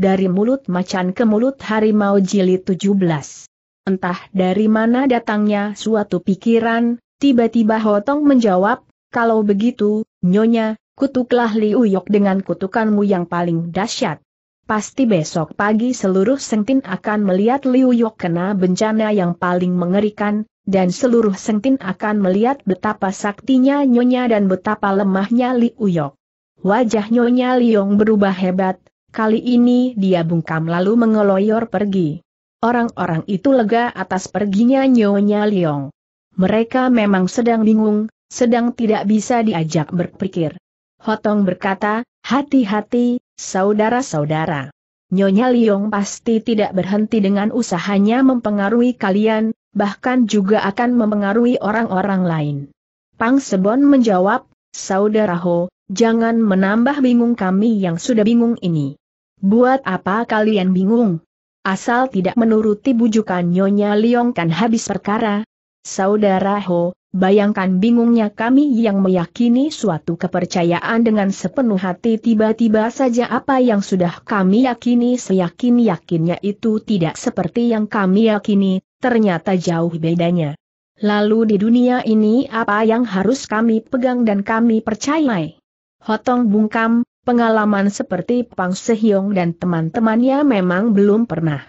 dari mulut macan ke mulut harimau jilid 17. Entah dari mana datangnya suatu pikiran, tiba-tiba Hotong menjawab, kalau begitu, Nyonya, kutuklah Liu dengan kutukanmu yang paling dahsyat. Pasti besok pagi seluruh sengtin akan melihat Liu kena bencana yang paling mengerikan, dan seluruh sengtin akan melihat betapa saktinya Nyonya dan betapa lemahnya Liu Wajah Nyonya Liong berubah hebat, Kali ini dia bungkam lalu mengeloyor pergi. Orang-orang itu lega atas perginya Nyonya Liong. Mereka memang sedang bingung, sedang tidak bisa diajak berpikir. Hotong berkata, hati-hati, saudara-saudara. Nyonya Liong pasti tidak berhenti dengan usahanya mempengaruhi kalian, bahkan juga akan mempengaruhi orang-orang lain. Pang Sebon menjawab, Saudara Ho, jangan menambah bingung kami yang sudah bingung ini. Buat apa kalian bingung? Asal tidak menuruti bujukan Nyonya Liong kan habis perkara. Saudara Ho, bayangkan bingungnya kami yang meyakini suatu kepercayaan dengan sepenuh hati tiba-tiba saja apa yang sudah kami yakini seyakin-yakinnya itu tidak seperti yang kami yakini, ternyata jauh bedanya. Lalu di dunia ini apa yang harus kami pegang dan kami percayai? Hotong bungkam, Pengalaman seperti Pang Sehyong dan teman-temannya memang belum pernah.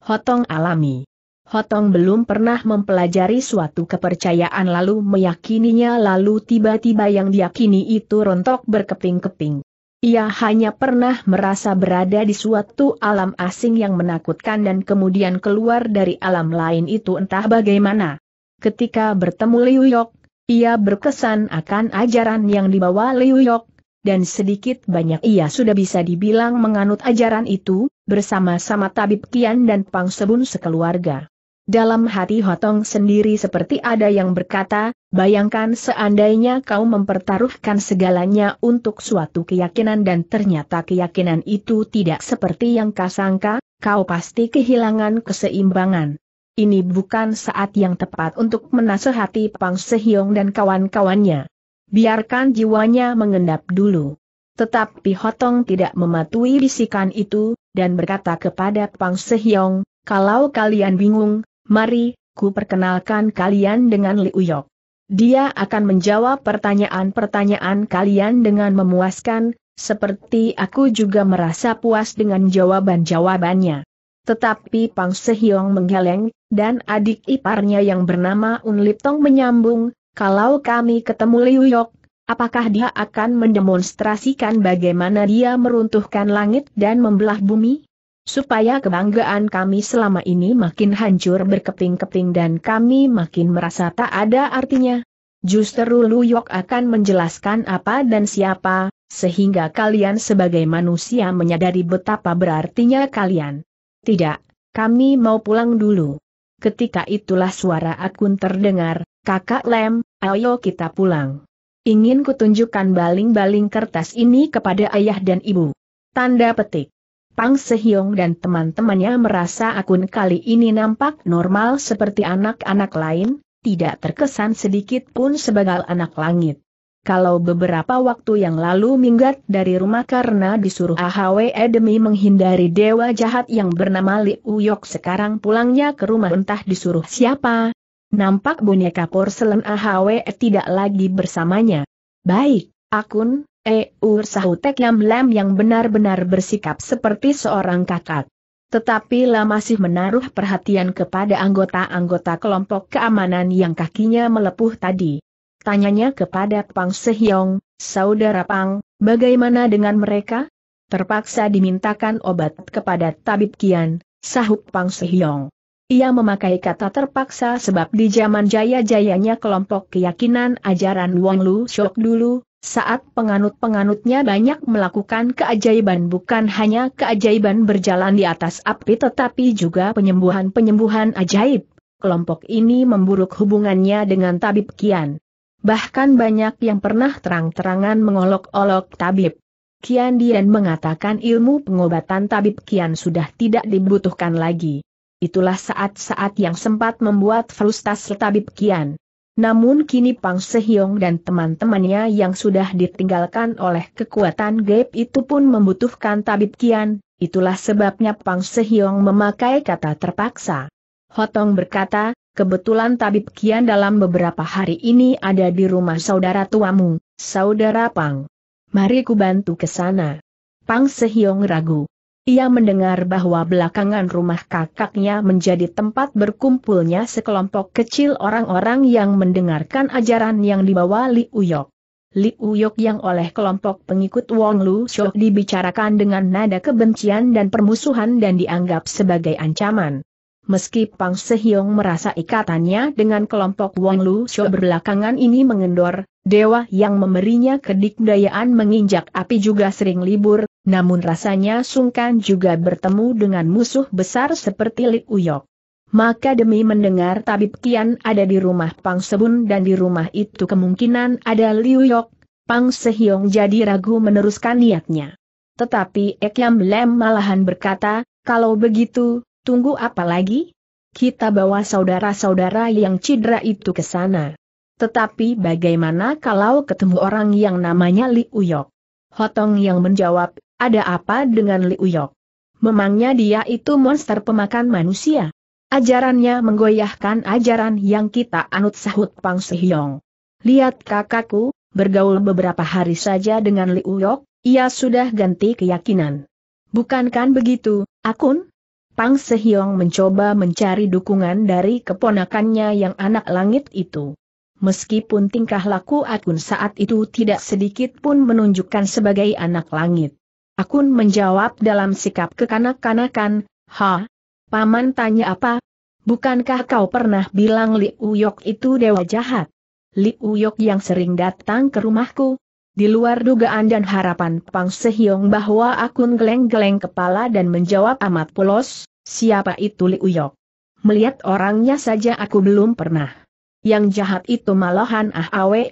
Hotong alami. Hotong belum pernah mempelajari suatu kepercayaan lalu meyakininya lalu tiba-tiba yang diyakini itu rontok berkeping-keping. Ia hanya pernah merasa berada di suatu alam asing yang menakutkan dan kemudian keluar dari alam lain itu entah bagaimana. Ketika bertemu Liu Yok, ia berkesan akan ajaran yang dibawa Liu Yok, dan sedikit banyak ia sudah bisa dibilang menganut ajaran itu, bersama-sama Tabib Kian dan Pang Sebun sekeluarga. Dalam hati Hotong sendiri seperti ada yang berkata, bayangkan seandainya kau mempertaruhkan segalanya untuk suatu keyakinan dan ternyata keyakinan itu tidak seperti yang kau sangka, kau pasti kehilangan keseimbangan. Ini bukan saat yang tepat untuk menasehati Pang Sehiong dan kawan-kawannya. Biarkan jiwanya mengendap dulu. Tetapi Hotong tidak mematuhi bisikan itu, dan berkata kepada Pang Sehyong, kalau kalian bingung, mari, ku perkenalkan kalian dengan Liu Uyok. Dia akan menjawab pertanyaan-pertanyaan kalian dengan memuaskan, seperti aku juga merasa puas dengan jawaban-jawabannya. Tetapi Pang Sehyong menggeleng, dan adik iparnya yang bernama Un Lip Tong menyambung, kalau kami ketemu Liu Yok, apakah dia akan mendemonstrasikan bagaimana dia meruntuhkan langit dan membelah bumi? Supaya kebanggaan kami selama ini makin hancur berkeping-keping dan kami makin merasa tak ada artinya. Justru Liu Yok akan menjelaskan apa dan siapa, sehingga kalian sebagai manusia menyadari betapa berartinya kalian. Tidak, kami mau pulang dulu. Ketika itulah suara akun terdengar, kakak Lem, Ayo kita pulang. Ingin kutunjukkan baling-baling kertas ini kepada ayah dan ibu. Tanda petik. Pang Sehyong dan teman-temannya merasa akun kali ini nampak normal seperti anak-anak lain, tidak terkesan sedikit pun sebagai anak langit. Kalau beberapa waktu yang lalu minggat dari rumah karena disuruh AHWE demi menghindari dewa jahat yang bernama Li Uyok sekarang pulangnya ke rumah entah disuruh siapa, Nampak boneka porselen AHWE tidak lagi bersamanya. Baik, akun, Eur eh, Sahutek Yam lem yang benar-benar bersikap seperti seorang kakak. Tetapi La masih menaruh perhatian kepada anggota-anggota kelompok keamanan yang kakinya melepuh tadi. Tanyanya kepada Pang Sehyong, Saudara Pang, bagaimana dengan mereka? Terpaksa dimintakan obat kepada Tabib Kian, sahut Pang Sehyong. Ia memakai kata terpaksa sebab di zaman jaya-jayanya kelompok keyakinan ajaran Wong Lu Shok dulu, saat penganut-penganutnya banyak melakukan keajaiban bukan hanya keajaiban berjalan di atas api tetapi juga penyembuhan-penyembuhan ajaib. Kelompok ini memburuk hubungannya dengan tabib Kian. Bahkan banyak yang pernah terang-terangan mengolok-olok tabib. Kian Dian mengatakan ilmu pengobatan tabib Kian sudah tidak dibutuhkan lagi itulah saat-saat yang sempat membuat frustasi tabib Kian. Namun kini Pang Sehyong dan teman-temannya yang sudah ditinggalkan oleh kekuatan gaib itu pun membutuhkan tabib Kian, itulah sebabnya Pang Sehyong memakai kata terpaksa. Hotong berkata, kebetulan tabib Kian dalam beberapa hari ini ada di rumah saudara tuamu, saudara Pang. Mari ku bantu ke sana. Pang Sehyong ragu. Ia mendengar bahwa belakangan rumah kakaknya menjadi tempat berkumpulnya sekelompok kecil orang-orang yang mendengarkan ajaran yang dibawa Li Uyok. Li Uyok yang oleh kelompok pengikut Wong Lu Shok dibicarakan dengan nada kebencian dan permusuhan dan dianggap sebagai ancaman. Meski Pang Sehyong merasa ikatannya dengan kelompok Wong Lu Shou berbelakangan ini mengendor, dewa yang memberinya kedikdayaan menginjak api juga sering libur, namun rasanya sungkan juga bertemu dengan musuh besar seperti Li Uyok. Maka demi mendengar tabib Kian ada di rumah Pang Sebun dan di rumah itu kemungkinan ada Liu Uyok, Pang Sehyong jadi ragu meneruskan niatnya. Tetapi Ek Yam Lem malahan berkata, kalau begitu, Tunggu apa lagi? Kita bawa saudara-saudara yang cedera itu ke sana. Tetapi bagaimana kalau ketemu orang yang namanya Li Uyok? Hotong yang menjawab, ada apa dengan Li Uyok? Memangnya dia itu monster pemakan manusia? Ajarannya menggoyahkan ajaran yang kita anut sahut Pang Sehyong. Lihat kakakku, bergaul beberapa hari saja dengan Li Uyok, ia sudah ganti keyakinan. Bukankan begitu, Akun? Pang Sehyong mencoba mencari dukungan dari keponakannya yang anak langit itu. Meskipun tingkah laku Akun saat itu tidak sedikit pun menunjukkan sebagai anak langit. Akun menjawab dalam sikap kekanak-kanakan, Ha? Paman tanya apa? Bukankah kau pernah bilang Li Uyok itu dewa jahat? Li Uyok yang sering datang ke rumahku, di luar dugaan dan harapan Pang Sehyong bahwa akun geleng-geleng kepala dan menjawab amat polos, siapa itu Li Uyok? Melihat orangnya saja aku belum pernah. Yang jahat itu malahan ah awe.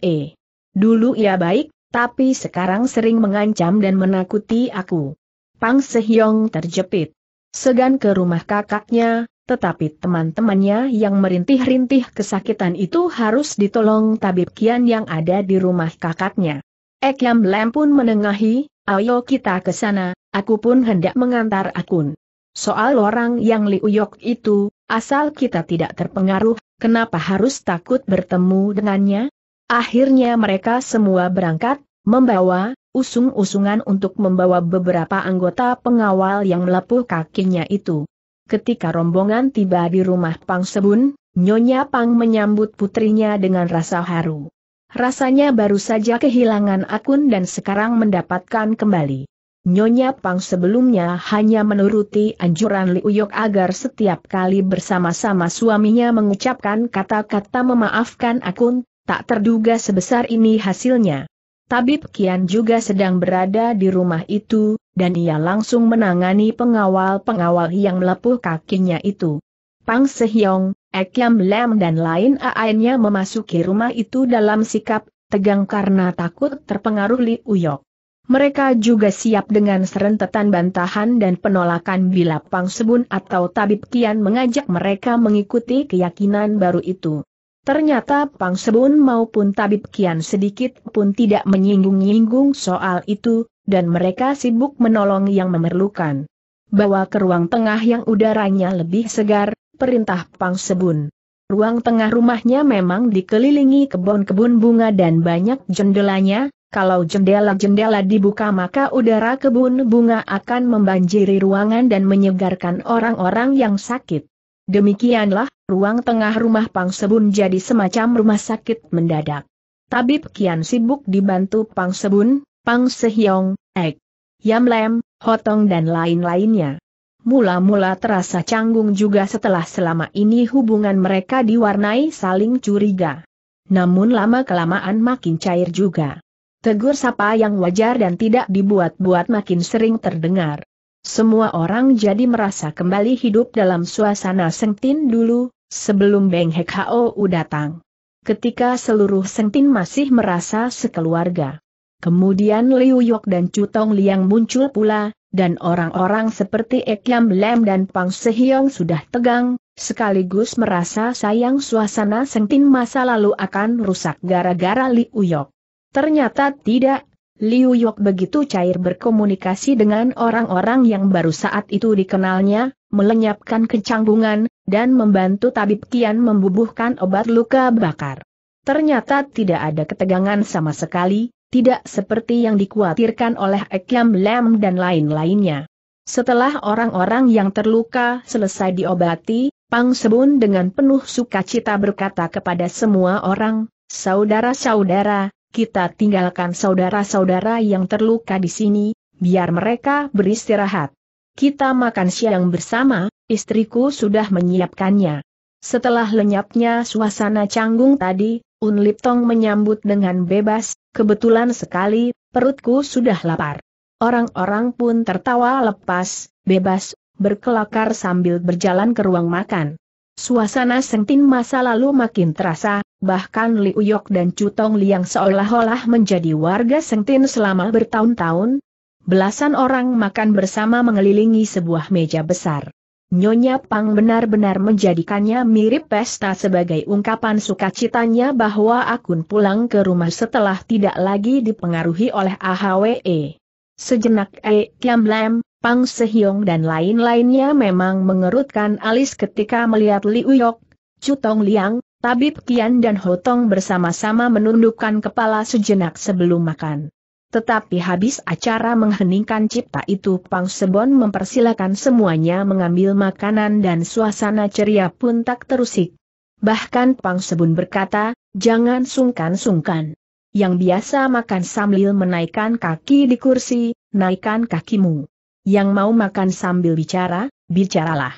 Dulu ia baik, tapi sekarang sering mengancam dan menakuti aku. Pang Sehyong terjepit. Segan ke rumah kakaknya, tetapi teman-temannya yang merintih-rintih kesakitan itu harus ditolong tabib kian yang ada di rumah kakaknya. Ekam Lem pun menengahi, ayo kita ke sana, aku pun hendak mengantar akun. Soal orang yang liuyok itu, asal kita tidak terpengaruh, kenapa harus takut bertemu dengannya? Akhirnya mereka semua berangkat, membawa, usung-usungan untuk membawa beberapa anggota pengawal yang melepuh kakinya itu. Ketika rombongan tiba di rumah Pang Sebun, Nyonya Pang menyambut putrinya dengan rasa haru. Rasanya baru saja kehilangan akun dan sekarang mendapatkan kembali. Nyonya Pang sebelumnya hanya menuruti anjuran Liuyok agar setiap kali bersama-sama suaminya mengucapkan kata-kata memaafkan akun, tak terduga sebesar ini hasilnya. Tabib Kian juga sedang berada di rumah itu, dan ia langsung menangani pengawal-pengawal yang melepuh kakinya itu. Pang Sehyong, Ekyam Lam dan lain lainnya memasuki rumah itu dalam sikap tegang karena takut terpengaruh Li Uyok. Mereka juga siap dengan serentetan bantahan dan penolakan bila Pang Sebun atau Tabib Kian mengajak mereka mengikuti keyakinan baru itu. Ternyata Pang Sebun maupun Tabib Kian sedikit pun tidak menyinggung-nyinggung soal itu, dan mereka sibuk menolong yang memerlukan. Bawa ke ruang tengah yang udaranya lebih segar, perintah Pang Sebun. Ruang tengah rumahnya memang dikelilingi kebun-kebun bunga dan banyak jendelanya, kalau jendela-jendela dibuka maka udara kebun bunga akan membanjiri ruangan dan menyegarkan orang-orang yang sakit. Demikianlah, ruang tengah rumah Pang Sebun jadi semacam rumah sakit mendadak. Tabib kian sibuk dibantu Pang Sebun, Pang Sehyong, Ek, Yamlem, Hotong dan lain-lainnya mula-mula terasa canggung juga setelah selama ini hubungan mereka diwarnai saling curiga. Namun lama-kelamaan makin cair juga. Tegur sapa yang wajar dan tidak dibuat-buat makin sering terdengar. Semua orang jadi merasa kembali hidup dalam suasana sengtin dulu, sebelum Beng Hek U datang. Ketika seluruh sengtin masih merasa sekeluarga. Kemudian Liu Yok dan Chu Tong Liang muncul pula, dan orang-orang seperti Ekyam Lem dan Pang Hiong sudah tegang, sekaligus merasa sayang suasana sengtin masa lalu akan rusak gara-gara Liu Yok. Ternyata tidak, Liu Yok begitu cair berkomunikasi dengan orang-orang yang baru saat itu dikenalnya, melenyapkan kecanggungan, dan membantu tabib Kian membubuhkan obat luka bakar. Ternyata tidak ada ketegangan sama sekali, tidak seperti yang dikhawatirkan oleh Ekiam Lem dan lain-lainnya. Setelah orang-orang yang terluka selesai diobati, Pang Sebun dengan penuh sukacita berkata kepada semua orang, Saudara-saudara, kita tinggalkan saudara-saudara yang terluka di sini, biar mereka beristirahat. Kita makan siang bersama, istriku sudah menyiapkannya. Setelah lenyapnya suasana canggung tadi, Un Tong menyambut dengan bebas, Kebetulan sekali, perutku sudah lapar. Orang-orang pun tertawa lepas, bebas, berkelakar sambil berjalan ke ruang makan. Suasana sengtin masa lalu makin terasa, bahkan Li Uyok dan Cutong Liang seolah-olah menjadi warga sengtin selama bertahun-tahun. Belasan orang makan bersama mengelilingi sebuah meja besar. Nyonya Pang benar-benar menjadikannya mirip pesta sebagai ungkapan sukacitanya bahwa Akun pulang ke rumah setelah tidak lagi dipengaruhi oleh AHWE. Sejenak E. Kiam Lam, Pang Sehyong dan lain-lainnya memang mengerutkan alis ketika melihat Liu Uyok, Cutong Liang, Tabib Kian dan Hotong bersama-sama menundukkan kepala sejenak sebelum makan. Tetapi habis acara mengheningkan cipta itu Pang Sebon mempersilakan semuanya mengambil makanan dan suasana ceria pun tak terusik. Bahkan Pang Sebon berkata, jangan sungkan-sungkan. Yang biasa makan sambil menaikkan kaki di kursi, naikkan kakimu. Yang mau makan sambil bicara, bicaralah.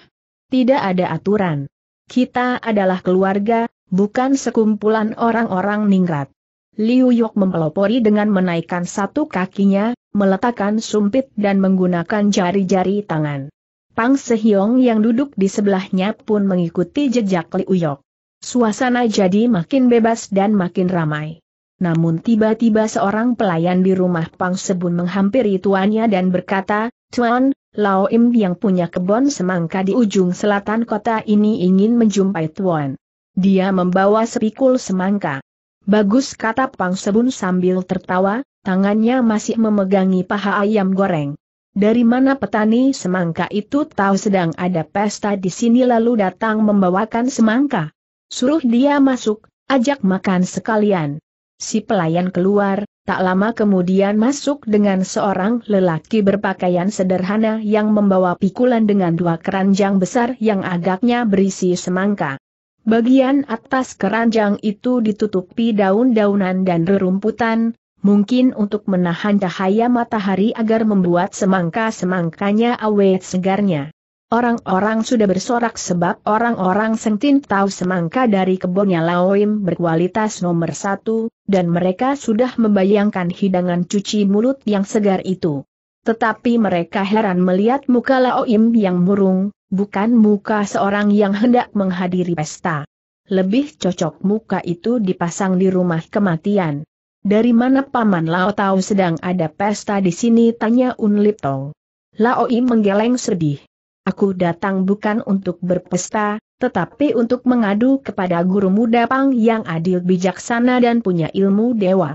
Tidak ada aturan. Kita adalah keluarga, bukan sekumpulan orang-orang ningrat. Liu Yok mempelopori dengan menaikkan satu kakinya, meletakkan sumpit dan menggunakan jari-jari tangan. Pang Sehyong yang duduk di sebelahnya pun mengikuti jejak Liu Yok. Suasana jadi makin bebas dan makin ramai. Namun tiba-tiba seorang pelayan di rumah Pang Sebun menghampiri tuannya dan berkata, Tuan, Lao Im yang punya kebon semangka di ujung selatan kota ini ingin menjumpai Tuan. Dia membawa sepikul semangka. Bagus kata Pang Sebun sambil tertawa, tangannya masih memegangi paha ayam goreng. Dari mana petani semangka itu tahu sedang ada pesta di sini lalu datang membawakan semangka? Suruh dia masuk, ajak makan sekalian. Si pelayan keluar, tak lama kemudian masuk dengan seorang lelaki berpakaian sederhana yang membawa pikulan dengan dua keranjang besar yang agaknya berisi semangka. Bagian atas keranjang itu ditutupi daun-daunan dan rerumputan, mungkin untuk menahan cahaya matahari agar membuat semangka-semangkanya awet segarnya. Orang-orang sudah bersorak sebab orang-orang sentin tahu semangka dari kebunnya Laoim berkualitas nomor satu, dan mereka sudah membayangkan hidangan cuci mulut yang segar itu. Tetapi mereka heran melihat muka Laoim yang murung, bukan muka seorang yang hendak menghadiri pesta. Lebih cocok muka itu dipasang di rumah kematian. Dari mana Paman Lao tahu sedang ada pesta di sini? Tanya Unlitong. Tong. Laoim menggeleng sedih. Aku datang bukan untuk berpesta, tetapi untuk mengadu kepada guru muda Pang yang adil bijaksana dan punya ilmu dewa.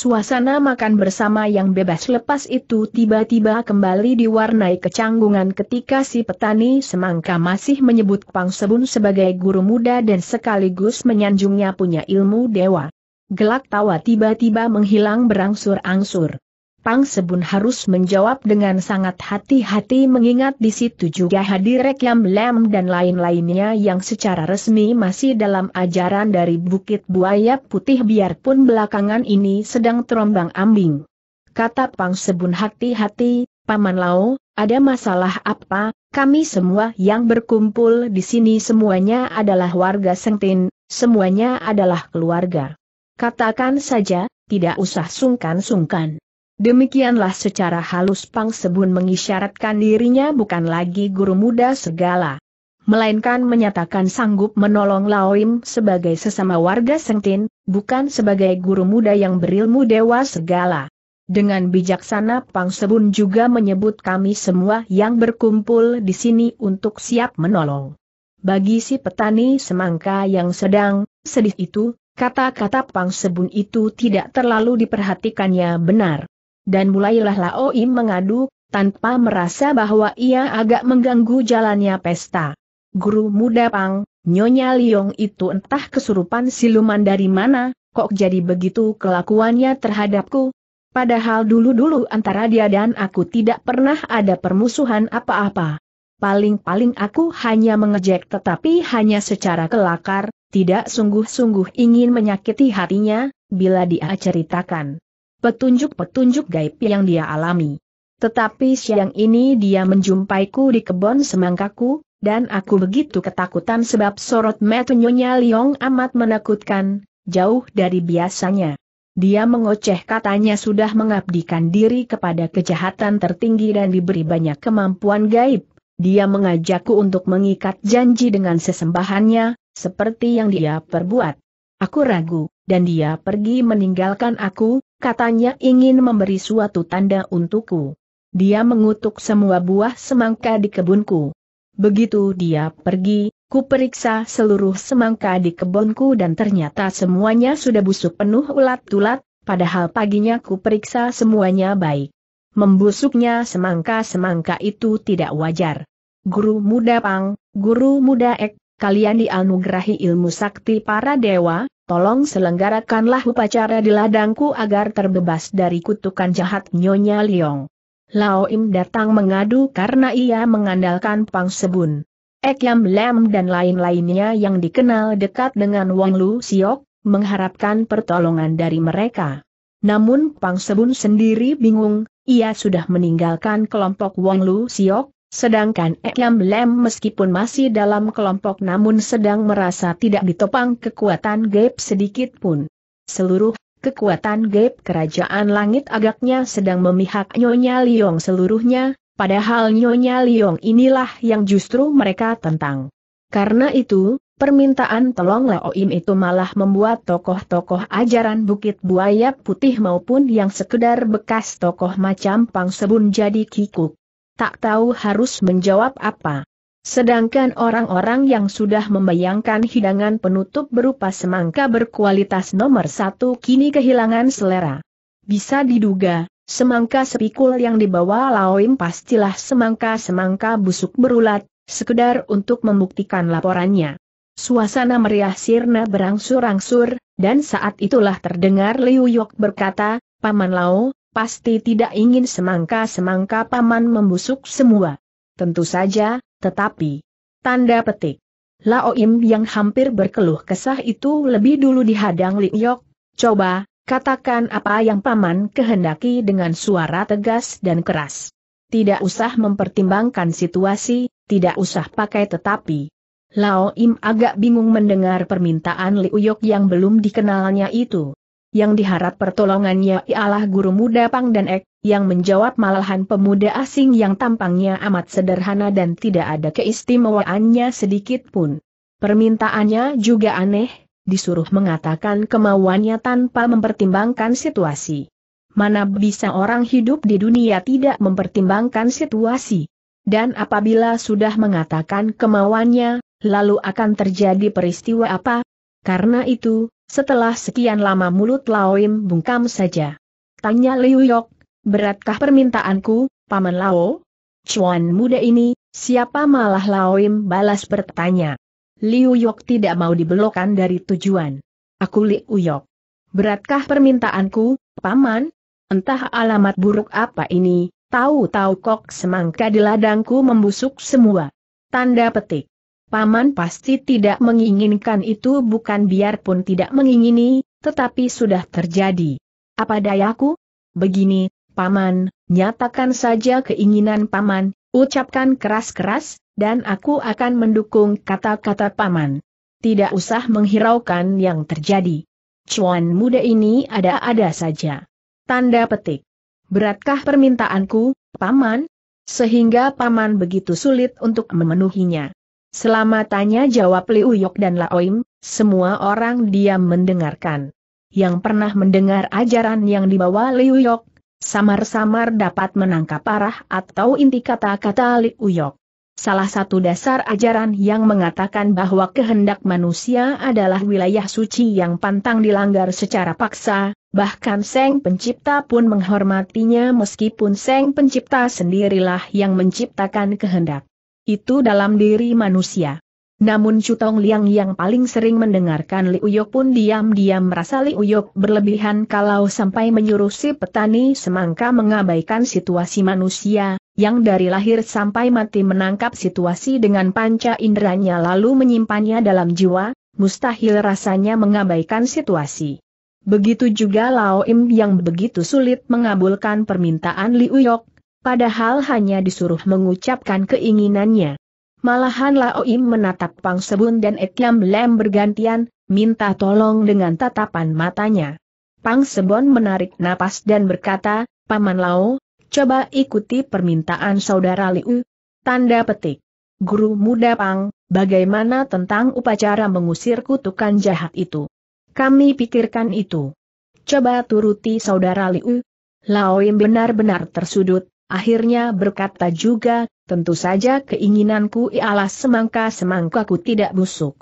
Suasana makan bersama yang bebas lepas itu tiba-tiba kembali diwarnai kecanggungan ketika si petani semangka masih menyebut Pang Sebun sebagai guru muda dan sekaligus menyanjungnya punya ilmu dewa. Gelak tawa tiba-tiba menghilang berangsur-angsur. Pang Sebun harus menjawab dengan sangat hati-hati mengingat di situ juga hadir Rekyam Lem dan lain-lainnya yang secara resmi masih dalam ajaran dari Bukit Buaya Putih biarpun belakangan ini sedang terombang ambing. Kata Pang Sebun hati-hati, Paman Lao, ada masalah apa, kami semua yang berkumpul di sini semuanya adalah warga Sengtin, semuanya adalah keluarga. Katakan saja, tidak usah sungkan-sungkan. Demikianlah secara halus Pang Sebun mengisyaratkan dirinya bukan lagi guru muda segala. Melainkan menyatakan sanggup menolong Laoim sebagai sesama warga Sengtin, bukan sebagai guru muda yang berilmu dewa segala. Dengan bijaksana Pang Sebun juga menyebut kami semua yang berkumpul di sini untuk siap menolong. Bagi si petani semangka yang sedang sedih itu, kata-kata Pang Sebun itu tidak terlalu diperhatikannya benar dan mulailah Laoim mengadu, tanpa merasa bahwa ia agak mengganggu jalannya pesta. Guru muda Pang, Nyonya Liong itu entah kesurupan siluman dari mana, kok jadi begitu kelakuannya terhadapku? Padahal dulu-dulu antara dia dan aku tidak pernah ada permusuhan apa-apa. Paling-paling aku hanya mengejek tetapi hanya secara kelakar, tidak sungguh-sungguh ingin menyakiti hatinya, bila dia ceritakan petunjuk-petunjuk gaib yang dia alami. Tetapi siang ini dia menjumpaiku di kebun semangkaku, dan aku begitu ketakutan sebab sorot metunyonya Liong amat menakutkan, jauh dari biasanya. Dia mengoceh katanya sudah mengabdikan diri kepada kejahatan tertinggi dan diberi banyak kemampuan gaib. Dia mengajakku untuk mengikat janji dengan sesembahannya, seperti yang dia perbuat. Aku ragu, dan dia pergi meninggalkan aku, katanya ingin memberi suatu tanda untukku. Dia mengutuk semua buah semangka di kebunku. Begitu dia pergi, ku periksa seluruh semangka di kebunku dan ternyata semuanya sudah busuk penuh ulat-ulat, padahal paginya ku periksa semuanya baik. Membusuknya semangka-semangka itu tidak wajar. Guru muda Pang, guru muda Ek, kalian dianugerahi ilmu sakti para dewa, tolong selenggarakanlah upacara di ladangku agar terbebas dari kutukan jahat Nyonya Liong. Lao Im datang mengadu karena ia mengandalkan Pang Sebun. Yam Lam dan lain-lainnya yang dikenal dekat dengan Wang Lu Siok, mengharapkan pertolongan dari mereka. Namun Pang Sebun sendiri bingung, ia sudah meninggalkan kelompok Wang Lu Siok, Sedangkan Ekyam Lem meskipun masih dalam kelompok namun sedang merasa tidak ditopang kekuatan gaib sedikit pun. Seluruh kekuatan gaib kerajaan langit agaknya sedang memihak Nyonya Liong seluruhnya, padahal Nyonya Liong inilah yang justru mereka tentang. Karena itu, permintaan tolong Laoim itu malah membuat tokoh-tokoh ajaran Bukit Buaya Putih maupun yang sekedar bekas tokoh macam Pang Sebun jadi kikuk tak tahu harus menjawab apa. Sedangkan orang-orang yang sudah membayangkan hidangan penutup berupa semangka berkualitas nomor satu kini kehilangan selera. Bisa diduga, semangka sepikul yang dibawa Laoim pastilah semangka-semangka busuk berulat, sekedar untuk membuktikan laporannya. Suasana meriah sirna berangsur-angsur, dan saat itulah terdengar Liu Yok berkata, Paman Lao, pasti tidak ingin semangka-semangka paman membusuk semua. Tentu saja, tetapi... Tanda petik. Laoim yang hampir berkeluh kesah itu lebih dulu dihadang Li Yok, coba, katakan apa yang paman kehendaki dengan suara tegas dan keras. Tidak usah mempertimbangkan situasi, tidak usah pakai tetapi. Lao Im agak bingung mendengar permintaan Liuyok yang belum dikenalnya itu yang diharap pertolongannya ialah guru muda Pang dan Ek, yang menjawab malahan pemuda asing yang tampangnya amat sederhana dan tidak ada keistimewaannya sedikit pun. Permintaannya juga aneh, disuruh mengatakan kemauannya tanpa mempertimbangkan situasi. Mana bisa orang hidup di dunia tidak mempertimbangkan situasi? Dan apabila sudah mengatakan kemauannya, lalu akan terjadi peristiwa apa? Karena itu, setelah sekian lama mulut Laoim bungkam saja. Tanya Liu Yok, beratkah permintaanku, Paman Lao? Cuan muda ini, siapa malah Laoim balas bertanya. Liu Yok tidak mau dibelokkan dari tujuan. Aku Liu Yok. Beratkah permintaanku, Paman? Entah alamat buruk apa ini, tahu-tahu kok semangka di ladangku membusuk semua. Tanda petik. Paman pasti tidak menginginkan itu bukan biarpun tidak mengingini, tetapi sudah terjadi. Apa dayaku? Begini, Paman, nyatakan saja keinginan Paman, ucapkan keras-keras, dan aku akan mendukung kata-kata Paman. Tidak usah menghiraukan yang terjadi. Cuan muda ini ada-ada saja. Tanda petik. Beratkah permintaanku, Paman? Sehingga Paman begitu sulit untuk memenuhinya. Selama tanya jawab Liu Yok dan Laoim, semua orang diam mendengarkan. Yang pernah mendengar ajaran yang dibawa Liu Yok, samar-samar dapat menangkap arah atau inti kata-kata Liu Yok. Salah satu dasar ajaran yang mengatakan bahwa kehendak manusia adalah wilayah suci yang pantang dilanggar secara paksa, bahkan Seng Pencipta pun menghormatinya meskipun Seng Pencipta sendirilah yang menciptakan kehendak. Itu dalam diri manusia. Namun Cutong Liang yang paling sering mendengarkan Li Uyok pun diam-diam merasa Li Uyok berlebihan kalau sampai menyuruh si petani semangka mengabaikan situasi manusia, yang dari lahir sampai mati menangkap situasi dengan panca inderanya lalu menyimpannya dalam jiwa, mustahil rasanya mengabaikan situasi. Begitu juga Lao Im yang begitu sulit mengabulkan permintaan Li Uyok, padahal hanya disuruh mengucapkan keinginannya. Malahan Lao Im menatap Pang Sebun dan Ekyam Lem bergantian, minta tolong dengan tatapan matanya. Pang Sebon menarik napas dan berkata, Paman Lao, coba ikuti permintaan saudara Liu. Tanda petik. Guru muda Pang, bagaimana tentang upacara mengusir kutukan jahat itu? Kami pikirkan itu. Coba turuti saudara Liu. Lao Im benar-benar tersudut, Akhirnya berkata juga, tentu saja keinginanku ialah semangka semangka ku tidak busuk.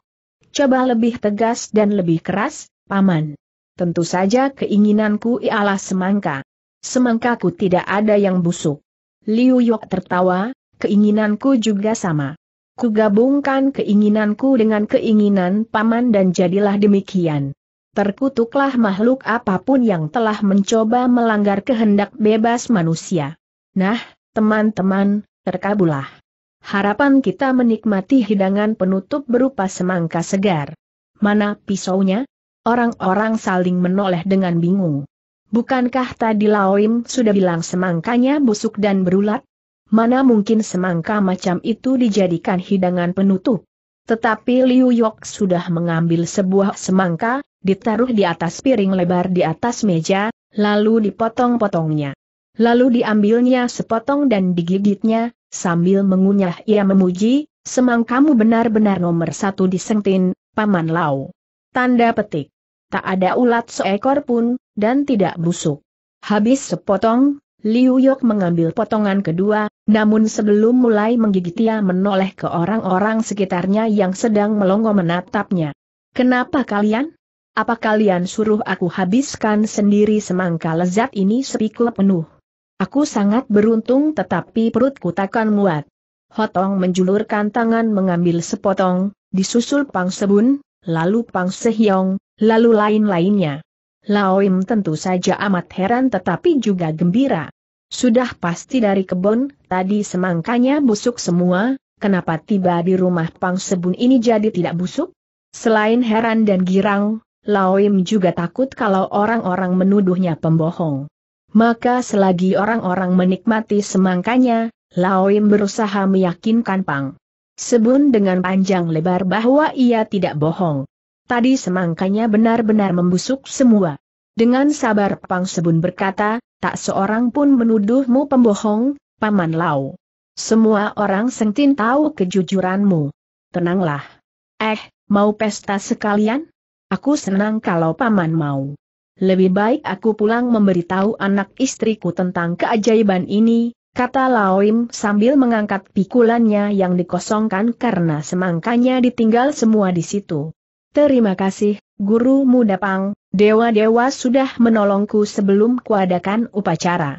Coba lebih tegas dan lebih keras, Paman. Tentu saja keinginanku ialah semangka. Semangkaku tidak ada yang busuk. Liu Yok tertawa, keinginanku juga sama. Kugabungkan keinginanku dengan keinginan Paman dan jadilah demikian. Terkutuklah makhluk apapun yang telah mencoba melanggar kehendak bebas manusia. Nah, teman-teman, terkabulah. Harapan kita menikmati hidangan penutup berupa semangka segar. Mana pisaunya? Orang-orang saling menoleh dengan bingung. Bukankah tadi Laoim sudah bilang semangkanya busuk dan berulat? Mana mungkin semangka macam itu dijadikan hidangan penutup? Tetapi Liu Yok sudah mengambil sebuah semangka, ditaruh di atas piring lebar di atas meja, lalu dipotong-potongnya. Lalu diambilnya sepotong dan digigitnya, sambil mengunyah ia memuji, semang kamu benar-benar nomor satu di Sengtin, Paman Lau. Tanda petik. Tak ada ulat seekor pun, dan tidak busuk. Habis sepotong, Liu Yok mengambil potongan kedua, namun sebelum mulai menggigit ia menoleh ke orang-orang sekitarnya yang sedang melongo menatapnya. Kenapa kalian? Apa kalian suruh aku habiskan sendiri semangka lezat ini sepikul penuh? Aku sangat beruntung tetapi perutku takkan muat. Hotong menjulurkan tangan mengambil sepotong, disusul Pang Sebun, lalu Pang Sehyong, lalu lain-lainnya. Laoim tentu saja amat heran tetapi juga gembira. Sudah pasti dari kebun, tadi semangkanya busuk semua, kenapa tiba di rumah Pang Sebun ini jadi tidak busuk? Selain heran dan girang, Laoim juga takut kalau orang-orang menuduhnya pembohong. Maka selagi orang-orang menikmati semangkanya, Laoim berusaha meyakinkan Pang Sebun dengan panjang lebar bahwa ia tidak bohong. Tadi semangkanya benar-benar membusuk semua. Dengan sabar Pang Sebun berkata, tak seorang pun menuduhmu pembohong, Paman Lau. Semua orang sentin tahu kejujuranmu. Tenanglah. Eh, mau pesta sekalian? Aku senang kalau Paman mau lebih baik aku pulang memberitahu anak istriku tentang keajaiban ini, kata Laoim sambil mengangkat pikulannya yang dikosongkan karena semangkanya ditinggal semua di situ. Terima kasih, Guru Muda Pang, Dewa-dewa sudah menolongku sebelum kuadakan upacara.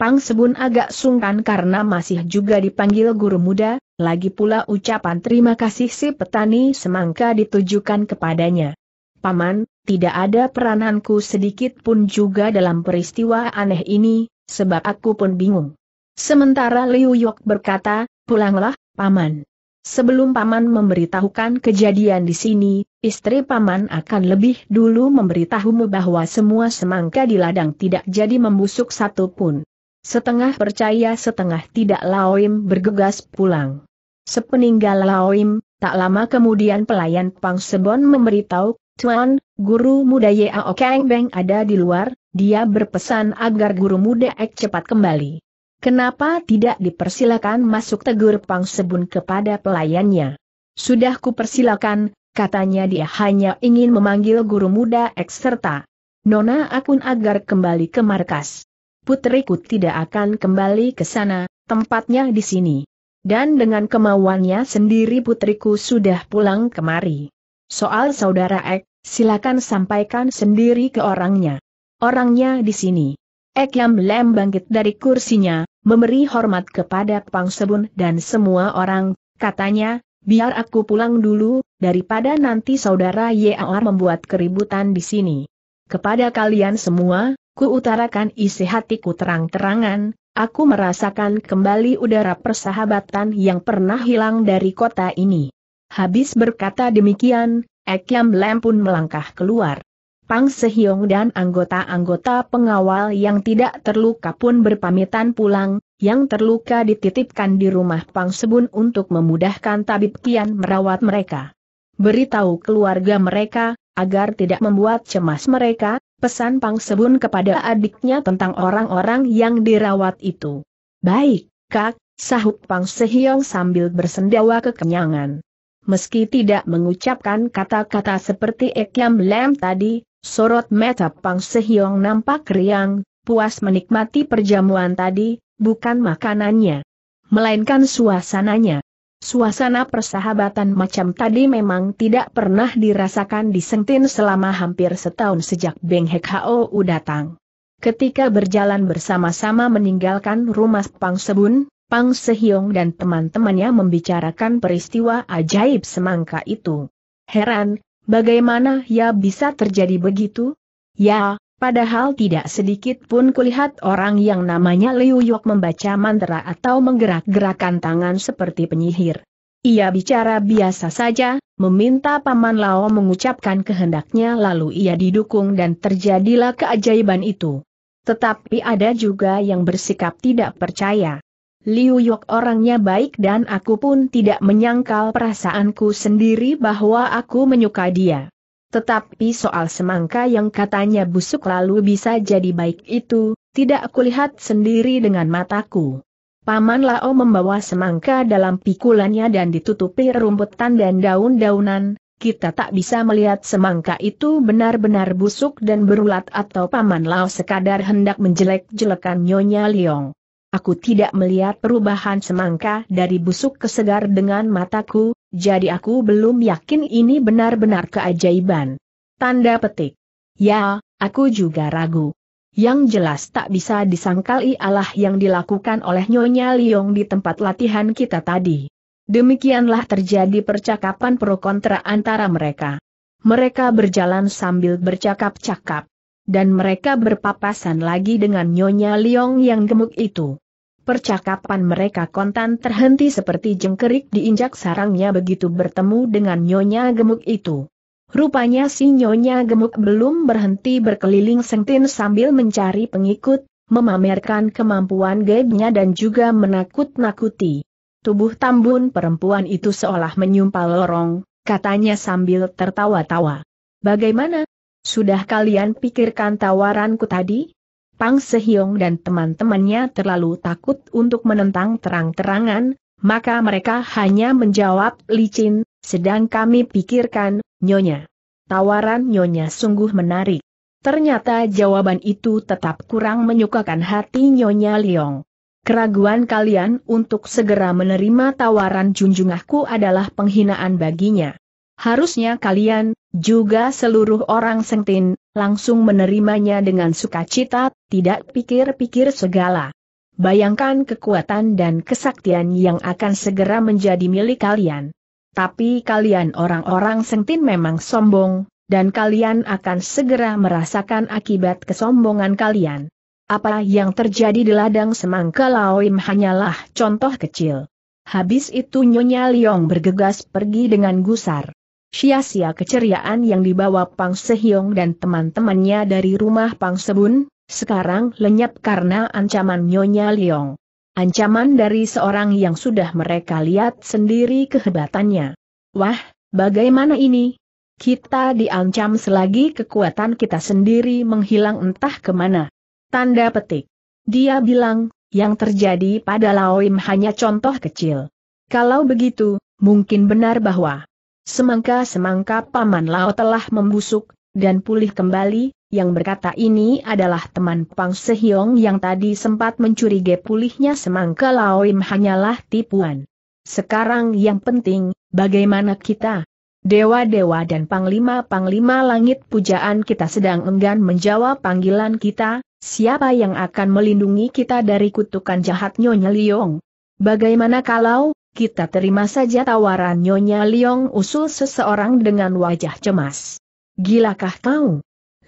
Pang Sebun agak sungkan karena masih juga dipanggil Guru Muda, lagi pula ucapan terima kasih si petani semangka ditujukan kepadanya. Paman, tidak ada perananku sedikit pun juga dalam peristiwa aneh ini, sebab aku pun bingung. Sementara Liu Yok berkata, pulanglah, Paman. Sebelum Paman memberitahukan kejadian di sini, istri Paman akan lebih dulu memberitahumu bahwa semua semangka di ladang tidak jadi membusuk satu pun. Setengah percaya setengah tidak Laoim bergegas pulang. Sepeninggal Laoim, tak lama kemudian pelayan Pang Sebon memberitahu Tuan, guru muda Yao Kang Beng ada di luar, dia berpesan agar guru muda Ek cepat kembali. Kenapa tidak dipersilakan masuk tegur Pang Sebun kepada pelayannya? Sudah kupersilakan, katanya dia hanya ingin memanggil guru muda Ek serta Nona Akun agar kembali ke markas. Putriku tidak akan kembali ke sana, tempatnya di sini. Dan dengan kemauannya sendiri putriku sudah pulang kemari. Soal saudara Ek, Silakan sampaikan sendiri ke orangnya. Orangnya di sini. Ek Lem bangkit dari kursinya, memberi hormat kepada Pang Sebun dan semua orang, katanya, biar aku pulang dulu, daripada nanti saudara Yaar membuat keributan di sini. Kepada kalian semua, kuutarakan isi hatiku terang-terangan, aku merasakan kembali udara persahabatan yang pernah hilang dari kota ini. Habis berkata demikian, Ekiam Lam pun melangkah keluar. Pang Sehyong dan anggota-anggota pengawal yang tidak terluka pun berpamitan pulang, yang terluka dititipkan di rumah Pang Sebun untuk memudahkan tabib Kian merawat mereka. Beritahu keluarga mereka, agar tidak membuat cemas mereka, pesan Pang Sebun kepada adiknya tentang orang-orang yang dirawat itu. Baik, Kak, sahut Pang Sehyong sambil bersendawa kekenyangan. Meski tidak mengucapkan kata-kata seperti Ekyam Lem tadi, sorot mata Pang Sehyong nampak riang, puas menikmati perjamuan tadi, bukan makanannya. Melainkan suasananya. Suasana persahabatan macam tadi memang tidak pernah dirasakan di Sengtin selama hampir setahun sejak Beng Hek Hou datang. Ketika berjalan bersama-sama meninggalkan rumah Pang Sebun, Pang Sehyong dan teman-temannya membicarakan peristiwa ajaib semangka itu. Heran, bagaimana ya bisa terjadi begitu? Ya, padahal tidak sedikit pun kulihat orang yang namanya Liu Yok membaca mantra atau menggerak-gerakan tangan seperti penyihir. Ia bicara biasa saja, meminta Paman Lao mengucapkan kehendaknya lalu ia didukung dan terjadilah keajaiban itu. Tetapi ada juga yang bersikap tidak percaya. Liu Yok orangnya baik dan aku pun tidak menyangkal perasaanku sendiri bahwa aku menyuka dia. Tetapi soal semangka yang katanya busuk lalu bisa jadi baik itu, tidak kulihat sendiri dengan mataku. Paman Lao membawa semangka dalam pikulannya dan ditutupi rumputan dan daun-daunan, kita tak bisa melihat semangka itu benar-benar busuk dan berulat atau Paman Lao sekadar hendak menjelek-jelekan Nyonya Liong. Aku tidak melihat perubahan semangka dari busuk ke segar dengan mataku, jadi aku belum yakin ini benar-benar keajaiban. Tanda petik. Ya, aku juga ragu. Yang jelas tak bisa disangkal ialah yang dilakukan oleh Nyonya Liong di tempat latihan kita tadi. Demikianlah terjadi percakapan pro kontra antara mereka. Mereka berjalan sambil bercakap-cakap dan mereka berpapasan lagi dengan Nyonya Liong yang gemuk itu. Percakapan mereka kontan terhenti seperti jengkerik diinjak sarangnya begitu bertemu dengan Nyonya gemuk itu. Rupanya si Nyonya gemuk belum berhenti berkeliling sengtin sambil mencari pengikut, memamerkan kemampuan gaibnya dan juga menakut-nakuti. Tubuh tambun perempuan itu seolah menyumpal lorong, katanya sambil tertawa-tawa. Bagaimana, sudah kalian pikirkan tawaranku tadi? Pang Sehyong dan teman-temannya terlalu takut untuk menentang terang-terangan, maka mereka hanya menjawab licin, sedang kami pikirkan, Nyonya. Tawaran Nyonya sungguh menarik. Ternyata jawaban itu tetap kurang menyukakan hati Nyonya Liong. Keraguan kalian untuk segera menerima tawaran junjungahku adalah penghinaan baginya. Harusnya kalian, juga seluruh orang Sengtin, langsung menerimanya dengan sukacita, tidak pikir-pikir segala. Bayangkan kekuatan dan kesaktian yang akan segera menjadi milik kalian. Tapi kalian orang-orang Sengtin memang sombong, dan kalian akan segera merasakan akibat kesombongan kalian. Apa yang terjadi di ladang semangka Laoim hanyalah contoh kecil. Habis itu Nyonya Liong bergegas pergi dengan gusar. Sia-sia keceriaan yang dibawa Pang Sehyong dan teman-temannya dari rumah Pang Sebun, sekarang lenyap karena ancaman Nyonya Liong. Ancaman dari seorang yang sudah mereka lihat sendiri kehebatannya. Wah, bagaimana ini? Kita diancam selagi kekuatan kita sendiri menghilang entah kemana. Tanda petik. Dia bilang, yang terjadi pada Laoim hanya contoh kecil. Kalau begitu, mungkin benar bahwa Semangka-semangka Paman Lao telah membusuk, dan pulih kembali, yang berkata ini adalah teman Pang Sehyong yang tadi sempat mencurigai pulihnya semangka Laoim hanyalah tipuan. Sekarang yang penting, bagaimana kita? Dewa-dewa dan panglima-panglima langit pujaan kita sedang enggan menjawab panggilan kita, siapa yang akan melindungi kita dari kutukan jahat Nyonya Liong? Bagaimana kalau, kita terima saja tawaran Nyonya Liong usul seseorang dengan wajah cemas. Gilakah kau?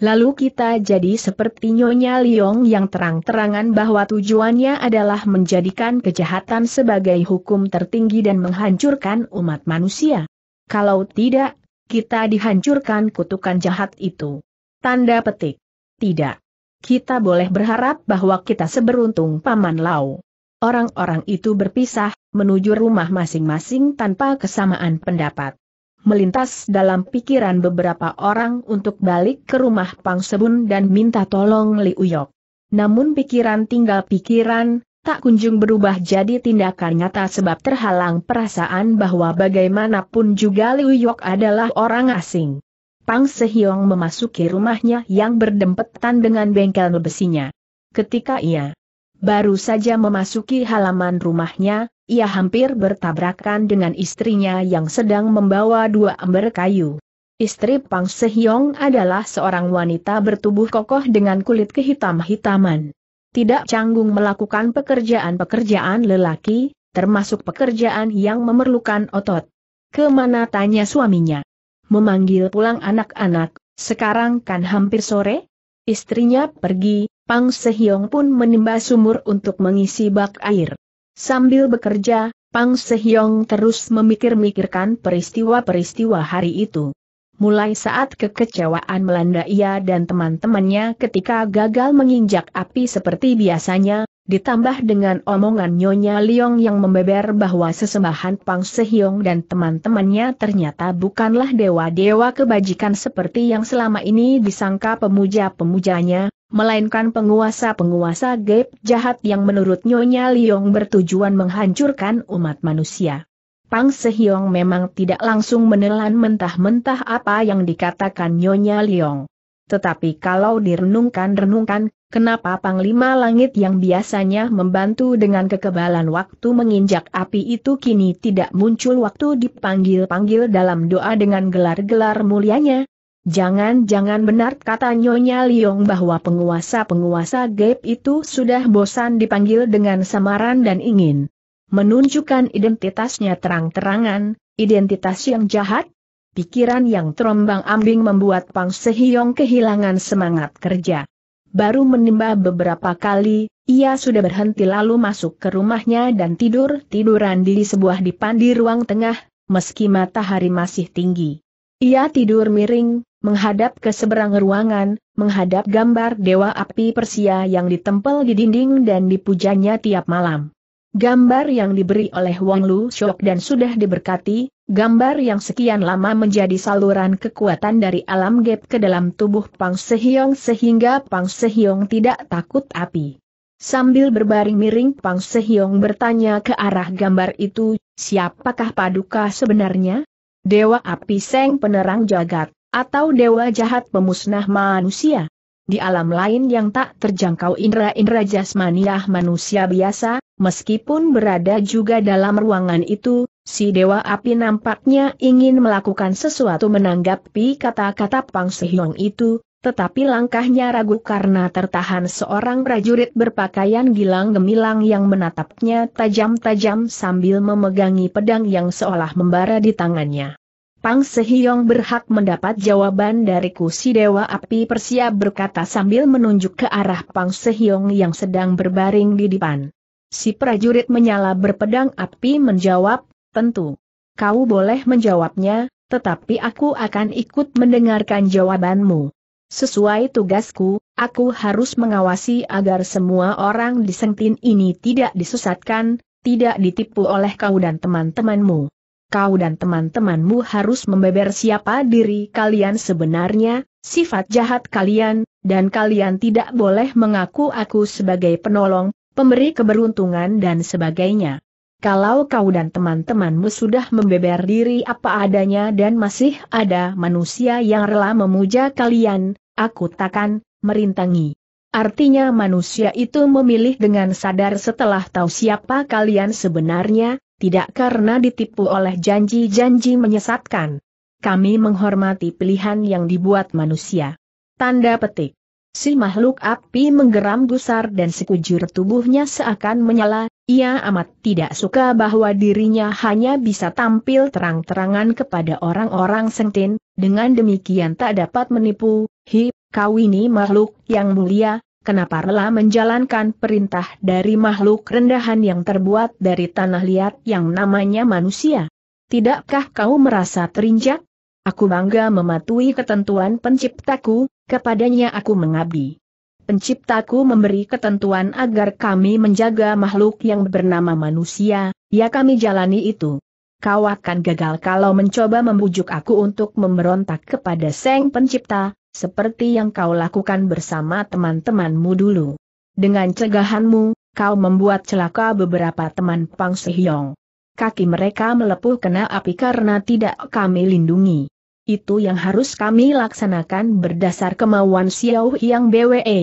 Lalu kita jadi seperti Nyonya Liong yang terang-terangan bahwa tujuannya adalah menjadikan kejahatan sebagai hukum tertinggi dan menghancurkan umat manusia. Kalau tidak, kita dihancurkan kutukan jahat itu. Tanda petik. Tidak. Kita boleh berharap bahwa kita seberuntung Paman Lau. Orang-orang itu berpisah, menuju rumah masing-masing tanpa kesamaan pendapat. Melintas dalam pikiran beberapa orang untuk balik ke rumah Pang Sebun dan minta tolong Liu Uyok. Namun pikiran tinggal pikiran, tak kunjung berubah jadi tindakan nyata sebab terhalang perasaan bahwa bagaimanapun juga Liu Uyok adalah orang asing. Pang Sehyong memasuki rumahnya yang berdempetan dengan bengkel besinya. Ketika ia Baru saja memasuki halaman rumahnya, ia hampir bertabrakan dengan istrinya yang sedang membawa dua ember kayu. Istri Pang Sehyong adalah seorang wanita bertubuh kokoh dengan kulit kehitam-hitaman. Tidak canggung melakukan pekerjaan-pekerjaan lelaki, termasuk pekerjaan yang memerlukan otot. Kemana tanya suaminya? Memanggil pulang anak-anak, sekarang kan hampir sore? Istrinya pergi, Pang Sehyong pun menimba sumur untuk mengisi bak air. Sambil bekerja, Pang Sehyong terus memikir-mikirkan peristiwa-peristiwa hari itu. Mulai saat kekecewaan melanda ia dan teman-temannya ketika gagal menginjak api seperti biasanya, ditambah dengan omongan Nyonya Liong yang membeber bahwa sesembahan Pang Sehyong dan teman-temannya ternyata bukanlah dewa-dewa kebajikan seperti yang selama ini disangka pemuja-pemujanya, melainkan penguasa-penguasa gaib jahat yang menurut Nyonya Liong bertujuan menghancurkan umat manusia. Pang Sehyong memang tidak langsung menelan mentah-mentah apa yang dikatakan Nyonya Liong. Tetapi kalau direnungkan-renungkan, kenapa Panglima Langit yang biasanya membantu dengan kekebalan waktu menginjak api itu kini tidak muncul waktu dipanggil-panggil dalam doa dengan gelar-gelar mulianya? Jangan-jangan benar kata Nyonya Liong bahwa penguasa-penguasa Gap itu sudah bosan dipanggil dengan samaran dan ingin menunjukkan identitasnya terang-terangan, identitas yang jahat? Pikiran yang terombang ambing membuat Pang Sehiong kehilangan semangat kerja. Baru menimba beberapa kali, ia sudah berhenti lalu masuk ke rumahnya dan tidur-tiduran di sebuah dipan di ruang tengah, meski matahari masih tinggi. Ia tidur miring, menghadap ke seberang ruangan, menghadap gambar dewa api Persia yang ditempel di dinding dan dipujanya tiap malam. Gambar yang diberi oleh Wang Lu Shok dan sudah diberkati, gambar yang sekian lama menjadi saluran kekuatan dari alam gap ke dalam tubuh Pang Sehiong sehingga Pang Sehiong tidak takut api. Sambil berbaring miring Pang Sehiong bertanya ke arah gambar itu, siapakah paduka sebenarnya? Dewa api Seng penerang jagat. Atau dewa jahat pemusnah manusia? Di alam lain yang tak terjangkau indera-indera jasmaniah manusia biasa, meskipun berada juga dalam ruangan itu, si Dewa Api nampaknya ingin melakukan sesuatu menanggapi kata-kata Pang Sehyong itu, tetapi langkahnya ragu karena tertahan seorang prajurit berpakaian gilang gemilang yang menatapnya tajam-tajam sambil memegangi pedang yang seolah membara di tangannya. Pang Sehyong berhak mendapat jawaban dari kusi Dewa Api Persia berkata sambil menunjuk ke arah Pang Sehyong yang sedang berbaring di depan. Si prajurit menyala berpedang api menjawab, tentu. Kau boleh menjawabnya, tetapi aku akan ikut mendengarkan jawabanmu. Sesuai tugasku, aku harus mengawasi agar semua orang di Sengtin ini tidak disesatkan, tidak ditipu oleh kau dan teman-temanmu kau dan teman-temanmu harus membeber siapa diri kalian sebenarnya, sifat jahat kalian, dan kalian tidak boleh mengaku aku sebagai penolong, pemberi keberuntungan dan sebagainya. Kalau kau dan teman-temanmu sudah membeber diri apa adanya dan masih ada manusia yang rela memuja kalian, aku takkan merintangi. Artinya manusia itu memilih dengan sadar setelah tahu siapa kalian sebenarnya, tidak karena ditipu oleh janji-janji menyesatkan. Kami menghormati pilihan yang dibuat manusia. Tanda petik. Si makhluk api menggeram gusar dan sekujur tubuhnya seakan menyala, ia amat tidak suka bahwa dirinya hanya bisa tampil terang-terangan kepada orang-orang sentin. dengan demikian tak dapat menipu, hi, kau ini makhluk yang mulia, kenapa rela menjalankan perintah dari makhluk rendahan yang terbuat dari tanah liat yang namanya manusia? Tidakkah kau merasa terinjak? Aku bangga mematuhi ketentuan penciptaku, kepadanya aku mengabdi. Penciptaku memberi ketentuan agar kami menjaga makhluk yang bernama manusia, ya kami jalani itu. Kau akan gagal kalau mencoba membujuk aku untuk memberontak kepada Sang Pencipta, seperti yang kau lakukan bersama teman-temanmu dulu. Dengan cegahanmu, kau membuat celaka beberapa teman Pang Sihyong. Kaki mereka melepuh kena api karena tidak kami lindungi. Itu yang harus kami laksanakan berdasar kemauan Xiao Yang BWE.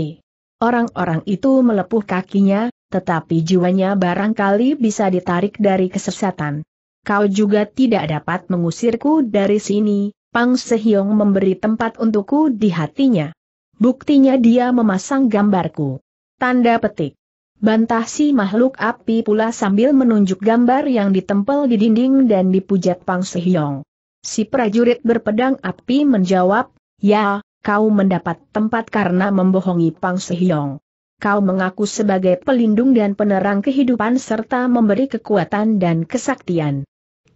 Orang-orang itu melepuh kakinya, tetapi jiwanya barangkali bisa ditarik dari kesesatan. Kau juga tidak dapat mengusirku dari sini, Pang Sehyong memberi tempat untukku di hatinya. Buktinya dia memasang gambarku. Tanda petik. Bantah si makhluk api pula sambil menunjuk gambar yang ditempel di dinding dan dipujat Pang Sehyong. Si prajurit berpedang api menjawab, Ya, kau mendapat tempat karena membohongi Pang Sehyong. Kau mengaku sebagai pelindung dan penerang kehidupan serta memberi kekuatan dan kesaktian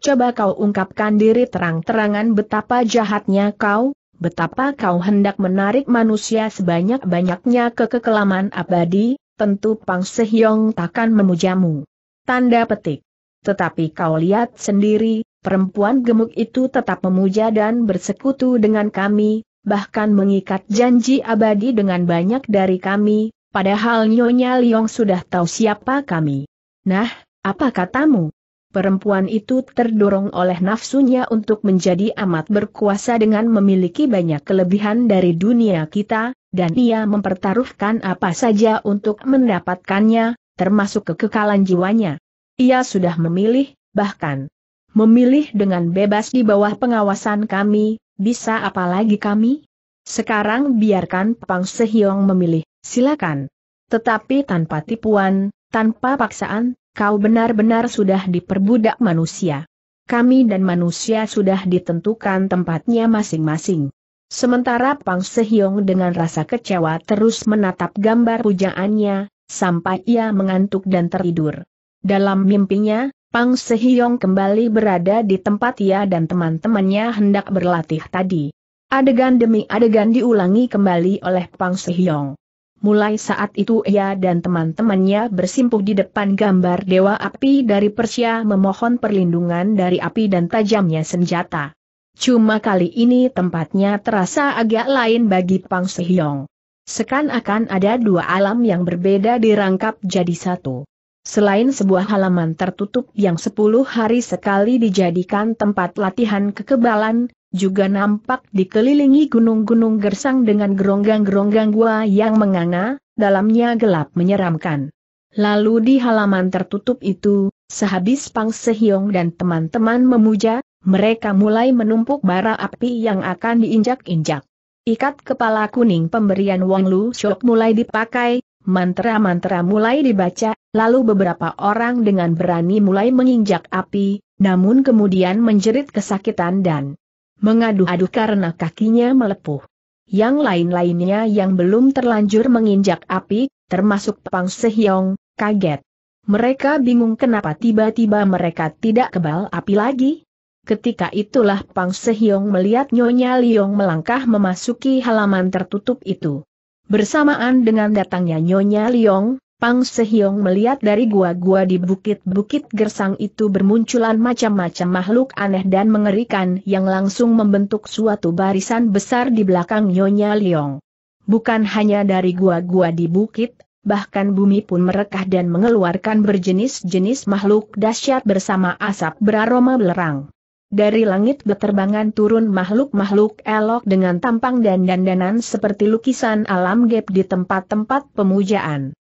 coba kau ungkapkan diri terang-terangan betapa jahatnya kau, betapa kau hendak menarik manusia sebanyak-banyaknya ke kekelaman abadi, tentu Pang Sehyong takkan memujamu. Tanda petik. Tetapi kau lihat sendiri, perempuan gemuk itu tetap memuja dan bersekutu dengan kami, bahkan mengikat janji abadi dengan banyak dari kami, padahal Nyonya Liong sudah tahu siapa kami. Nah, apa katamu? Perempuan itu terdorong oleh nafsunya untuk menjadi amat berkuasa dengan memiliki banyak kelebihan dari dunia kita, dan ia mempertaruhkan apa saja untuk mendapatkannya, termasuk kekekalan jiwanya. Ia sudah memilih, bahkan memilih dengan bebas di bawah pengawasan kami, bisa apalagi kami? Sekarang biarkan Pang Sehyong memilih, silakan. Tetapi tanpa tipuan, tanpa paksaan, Kau benar-benar sudah diperbudak manusia. Kami dan manusia sudah ditentukan tempatnya masing-masing. Sementara Pang Sehyong dengan rasa kecewa terus menatap gambar pujaannya, sampai ia mengantuk dan tertidur. Dalam mimpinya, Pang Sehyong kembali berada di tempat ia dan teman-temannya hendak berlatih tadi. Adegan demi adegan diulangi kembali oleh Pang Sehyong. Mulai saat itu ia dan teman-temannya bersimpuh di depan gambar Dewa Api dari Persia memohon perlindungan dari api dan tajamnya senjata. Cuma kali ini tempatnya terasa agak lain bagi Pang Sehyong. Sekan-akan ada dua alam yang berbeda dirangkap jadi satu. Selain sebuah halaman tertutup yang sepuluh hari sekali dijadikan tempat latihan kekebalan, juga nampak dikelilingi gunung-gunung gersang dengan geronggang-geronggang gua yang menganga, dalamnya gelap menyeramkan. Lalu di halaman tertutup itu, sehabis Pang Sehyong dan teman-teman memuja, mereka mulai menumpuk bara api yang akan diinjak-injak. Ikat kepala kuning pemberian Wang Lu Shok mulai dipakai, mantra-mantra mulai dibaca, lalu beberapa orang dengan berani mulai menginjak api, namun kemudian menjerit kesakitan dan mengadu-adu karena kakinya melepuh. Yang lain-lainnya yang belum terlanjur menginjak api, termasuk Pang Sehyong, kaget. Mereka bingung kenapa tiba-tiba mereka tidak kebal api lagi. Ketika itulah Pang Sehyong melihat Nyonya Liong melangkah memasuki halaman tertutup itu. Bersamaan dengan datangnya Nyonya Liong, Pang Sehyong melihat dari gua-gua di bukit-bukit gersang itu bermunculan macam-macam makhluk aneh dan mengerikan yang langsung membentuk suatu barisan besar di belakang Nyonya Liong. Bukan hanya dari gua-gua di bukit, bahkan bumi pun merekah dan mengeluarkan berjenis-jenis makhluk dahsyat bersama asap beraroma belerang. Dari langit beterbangan turun makhluk-makhluk elok dengan tampang dan dandanan seperti lukisan alam gap di tempat-tempat pemujaan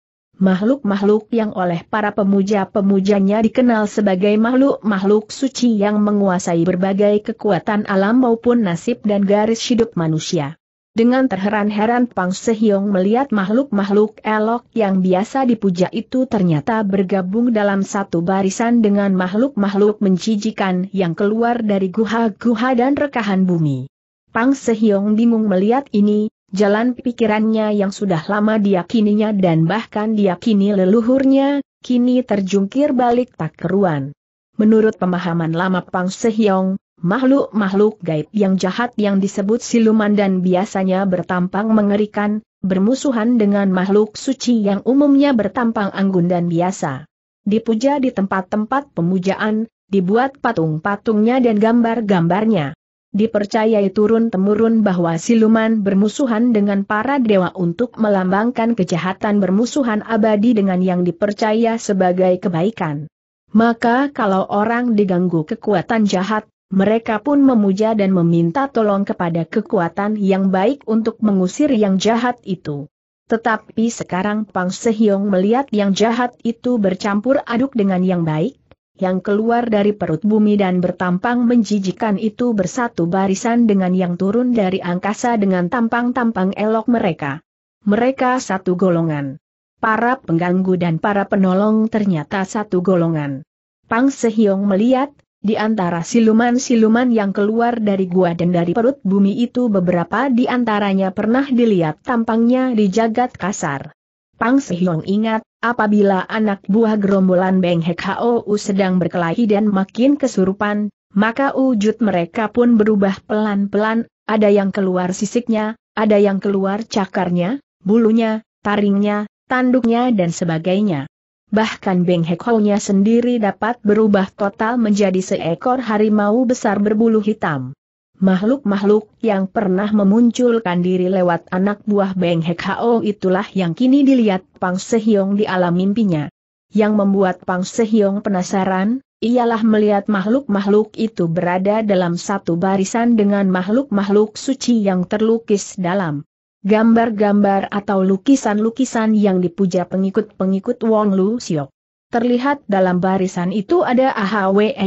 makhluk-makhluk yang oleh para pemuja-pemujanya dikenal sebagai makhluk-makhluk suci yang menguasai berbagai kekuatan alam maupun nasib dan garis hidup manusia. Dengan terheran-heran Pang Sehyong melihat makhluk-makhluk elok yang biasa dipuja itu ternyata bergabung dalam satu barisan dengan makhluk-makhluk menjijikan yang keluar dari guha-guha dan rekahan bumi. Pang Sehyong bingung melihat ini, Jalan pikirannya yang sudah lama diyakininya dan bahkan diyakini leluhurnya, kini terjungkir balik tak keruan. Menurut pemahaman lama Pang Sehyong, makhluk-makhluk gaib yang jahat yang disebut siluman dan biasanya bertampang mengerikan, bermusuhan dengan makhluk suci yang umumnya bertampang anggun dan biasa. Dipuja di tempat-tempat pemujaan, dibuat patung-patungnya dan gambar-gambarnya dipercayai turun-temurun bahwa siluman bermusuhan dengan para dewa untuk melambangkan kejahatan bermusuhan abadi dengan yang dipercaya sebagai kebaikan. Maka kalau orang diganggu kekuatan jahat, mereka pun memuja dan meminta tolong kepada kekuatan yang baik untuk mengusir yang jahat itu. Tetapi sekarang Pang Sehyong melihat yang jahat itu bercampur aduk dengan yang baik, yang keluar dari perut bumi dan bertampang menjijikan itu bersatu barisan dengan yang turun dari angkasa dengan tampang-tampang elok mereka. Mereka satu golongan. Para pengganggu dan para penolong ternyata satu golongan. Pang Sehyong melihat, di antara siluman-siluman yang keluar dari gua dan dari perut bumi itu beberapa di antaranya pernah dilihat tampangnya di jagat kasar. Pang Sehyong ingat, apabila anak buah gerombolan Beng Hek Hou sedang berkelahi dan makin kesurupan, maka wujud mereka pun berubah pelan-pelan, ada yang keluar sisiknya, ada yang keluar cakarnya, bulunya, taringnya, tanduknya dan sebagainya. Bahkan Beng Hek sendiri dapat berubah total menjadi seekor harimau besar berbulu hitam. Makhluk-makhluk yang pernah memunculkan diri lewat anak buah Beng Hek Hao itulah yang kini dilihat Pang Sehyong di alam mimpinya. Yang membuat Pang Sehyong penasaran, ialah melihat makhluk-makhluk itu berada dalam satu barisan dengan makhluk-makhluk suci yang terlukis dalam gambar-gambar atau lukisan-lukisan yang dipuja pengikut-pengikut Wong Lu Siok. Terlihat dalam barisan itu ada Ahwe,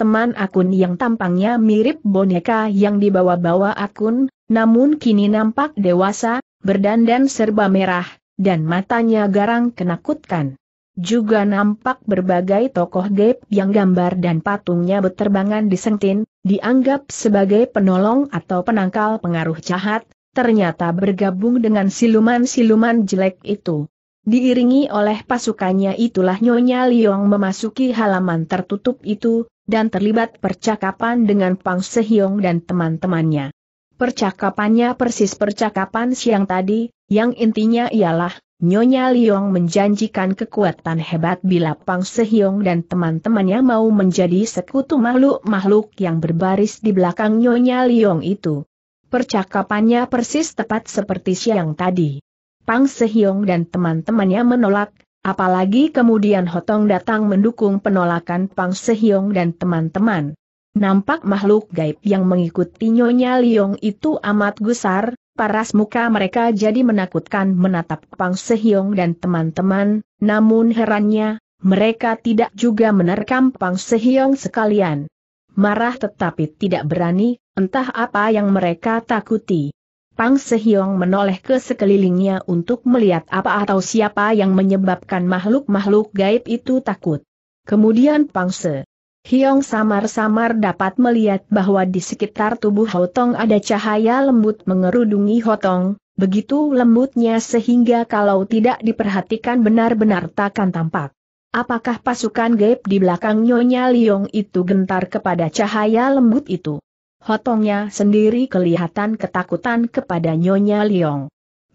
teman Akun yang tampangnya mirip boneka yang dibawa-bawa Akun, namun kini nampak dewasa, berdandan serba merah, dan matanya garang kenakutkan. Juga nampak berbagai tokoh gaib yang gambar dan patungnya berterbangan di sentin, dianggap sebagai penolong atau penangkal pengaruh jahat, ternyata bergabung dengan siluman-siluman jelek itu. Diiringi oleh pasukannya itulah Nyonya Liong memasuki halaman tertutup itu, dan terlibat percakapan dengan Pang Sehyong dan teman-temannya. Percakapannya persis percakapan siang tadi, yang intinya ialah, Nyonya Liong menjanjikan kekuatan hebat bila Pang Sehyong dan teman-temannya mau menjadi sekutu makhluk-makhluk yang berbaris di belakang Nyonya Liong itu. Percakapannya persis tepat seperti siang tadi. Pang Sehyong dan teman-temannya menolak, apalagi kemudian Hotong datang mendukung penolakan Pang Sehyong dan teman-teman. Nampak makhluk gaib yang mengikuti Nyonya Liong itu amat gusar, paras muka mereka jadi menakutkan menatap Pang Sehyong dan teman-teman, namun herannya, mereka tidak juga menerkam Pang Sehyong sekalian. Marah tetapi tidak berani, entah apa yang mereka takuti. Pang Sehyong menoleh ke sekelilingnya untuk melihat apa atau siapa yang menyebabkan makhluk-makhluk gaib itu takut. Kemudian Pang Se Hiong samar-samar dapat melihat bahwa di sekitar tubuh Hotong ada cahaya lembut mengerudungi Hotong, begitu lembutnya sehingga kalau tidak diperhatikan benar-benar takkan tampak. Apakah pasukan gaib di belakang Nyonya Liong itu gentar kepada cahaya lembut itu? Hotongnya sendiri kelihatan ketakutan kepada Nyonya Liong.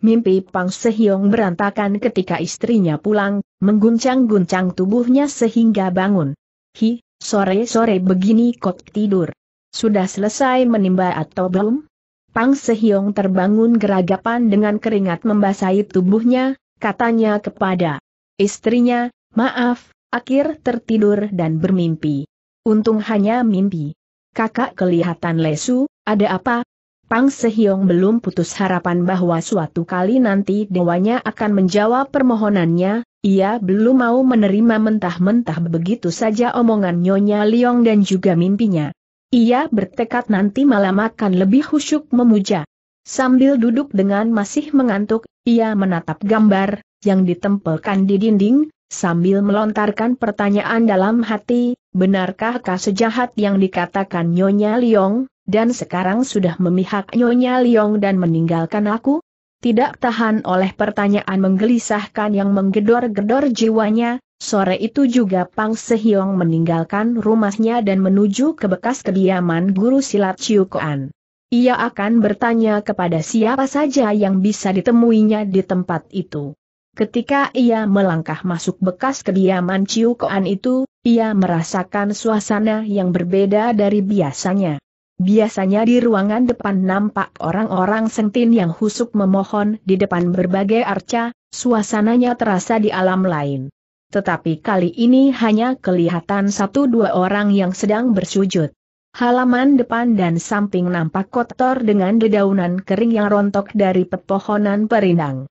Mimpi Pang Sehyong berantakan ketika istrinya pulang, mengguncang-guncang tubuhnya sehingga bangun. Hi, sore-sore begini kok tidur. Sudah selesai menimba atau belum? Pang Sehyong terbangun geragapan dengan keringat membasahi tubuhnya, katanya kepada istrinya, maaf, akhir tertidur dan bermimpi. Untung hanya mimpi kakak kelihatan lesu, ada apa? Pang Sehyong belum putus harapan bahwa suatu kali nanti dewanya akan menjawab permohonannya, ia belum mau menerima mentah-mentah begitu saja omongan Nyonya Liong dan juga mimpinya. Ia bertekad nanti malam akan lebih khusyuk memuja. Sambil duduk dengan masih mengantuk, ia menatap gambar, yang ditempelkan di dinding, sambil melontarkan pertanyaan dalam hati, benarkah benarkahkah sejahat yang dikatakan Nyonya Liong, dan sekarang sudah memihak Nyonya Liong dan meninggalkan aku? Tidak tahan oleh pertanyaan menggelisahkan yang menggedor-gedor jiwanya, sore itu juga Pang Sehyong meninggalkan rumahnya dan menuju ke bekas kediaman guru silat Chiu Koan. Ia akan bertanya kepada siapa saja yang bisa ditemuinya di tempat itu. Ketika ia melangkah masuk bekas kediaman Ciu Koan itu, ia merasakan suasana yang berbeda dari biasanya. Biasanya di ruangan depan nampak orang-orang sentin yang husuk memohon di depan berbagai arca, suasananya terasa di alam lain. Tetapi kali ini hanya kelihatan satu dua orang yang sedang bersujud. Halaman depan dan samping nampak kotor dengan dedaunan kering yang rontok dari pepohonan perindang.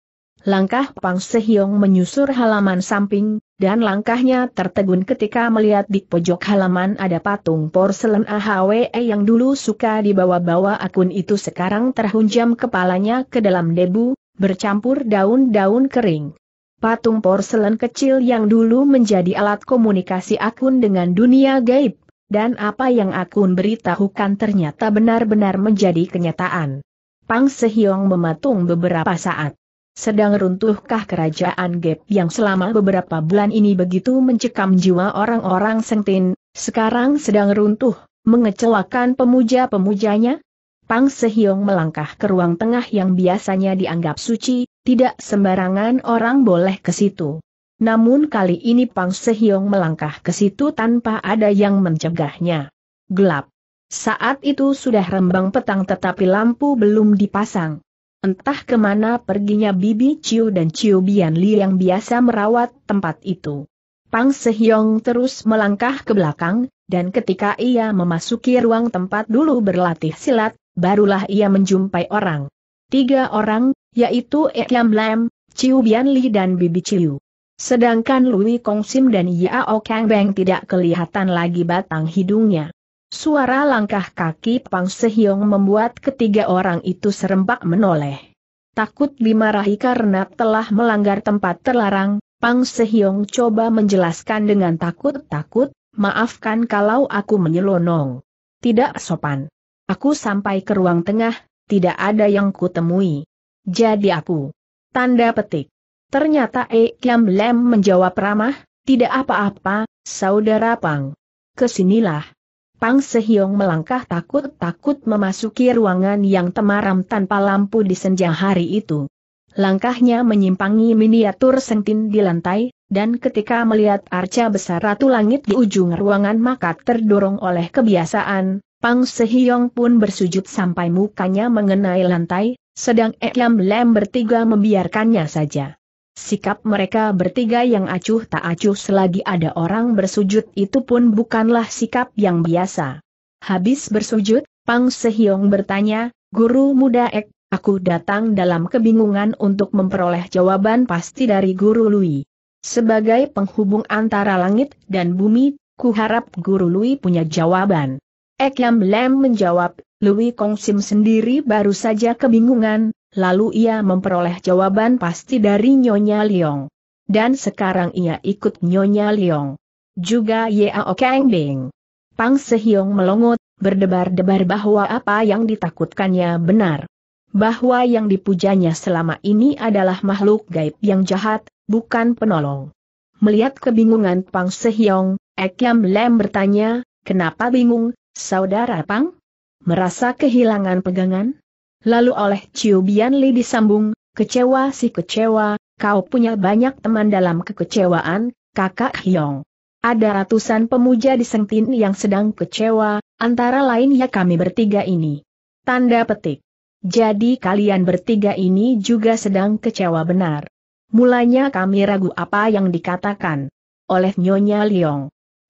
Langkah Pang Sehyong menyusur halaman samping, dan langkahnya tertegun ketika melihat di pojok halaman ada patung porselen AHWE yang dulu suka dibawa-bawa akun itu sekarang terhunjam kepalanya ke dalam debu, bercampur daun-daun kering. Patung porselen kecil yang dulu menjadi alat komunikasi akun dengan dunia gaib, dan apa yang akun beritahukan ternyata benar-benar menjadi kenyataan. Pang Sehyong mematung beberapa saat. Sedang runtuhkah kerajaan Gap yang selama beberapa bulan ini begitu mencekam jiwa orang-orang Sengtin, sekarang sedang runtuh, mengecewakan pemuja-pemujanya? Pang Sehyong melangkah ke ruang tengah yang biasanya dianggap suci, tidak sembarangan orang boleh ke situ. Namun kali ini Pang Sehyong melangkah ke situ tanpa ada yang mencegahnya. Gelap. Saat itu sudah rembang petang tetapi lampu belum dipasang. Entah kemana perginya Bibi Ciu dan Ciu Bian Li yang biasa merawat tempat itu. Pang Sehyong terus melangkah ke belakang, dan ketika ia memasuki ruang tempat dulu berlatih silat, barulah ia menjumpai orang. Tiga orang, yaitu Ekyam Lam, Ciu Bian Li dan Bibi Ciu. Sedangkan Lui Kongsim dan Yao Kang Beng tidak kelihatan lagi batang hidungnya. Suara langkah kaki Pang Sehyong membuat ketiga orang itu serempak menoleh. Takut dimarahi karena telah melanggar tempat terlarang, Pang Sehyong coba menjelaskan dengan takut-takut, maafkan kalau aku menyelonong. Tidak sopan. Aku sampai ke ruang tengah, tidak ada yang kutemui. Jadi aku. Tanda petik. Ternyata E Kiam Lem menjawab ramah, tidak apa-apa, saudara Pang. Kesinilah. Pang Sehyong melangkah takut-takut memasuki ruangan yang temaram tanpa lampu di senja hari itu. Langkahnya menyimpangi miniatur sentin di lantai, dan ketika melihat arca besar ratu langit di ujung ruangan maka terdorong oleh kebiasaan, Pang Sehyong pun bersujud sampai mukanya mengenai lantai, sedang Ekyam Lem bertiga membiarkannya saja. Sikap mereka bertiga yang acuh tak acuh selagi ada orang bersujud itu pun bukanlah sikap yang biasa. Habis bersujud, Pang Sehyong bertanya, Guru Muda Ek, aku datang dalam kebingungan untuk memperoleh jawaban pasti dari Guru Lui. Sebagai penghubung antara langit dan bumi, ku harap Guru Lui punya jawaban. Ek Yam Lem menjawab, Lui Kong Sim sendiri baru saja kebingungan, lalu ia memperoleh jawaban pasti dari Nyonya Liong. Dan sekarang ia ikut Nyonya Liong. Juga Yao Kang Bing. Pang Sehiong melongot, berdebar-debar bahwa apa yang ditakutkannya benar. Bahwa yang dipujanya selama ini adalah makhluk gaib yang jahat, bukan penolong. Melihat kebingungan Pang Sehyong, Ekyam Lem bertanya, kenapa bingung, saudara Pang? Merasa kehilangan pegangan? Lalu oleh Chiu Bian Li disambung, kecewa si kecewa, kau punya banyak teman dalam kekecewaan, kakak Hyong. Ada ratusan pemuja di Sengtin yang sedang kecewa, antara lain ya kami bertiga ini. Tanda petik. Jadi kalian bertiga ini juga sedang kecewa benar. Mulanya kami ragu apa yang dikatakan oleh Nyonya Liong.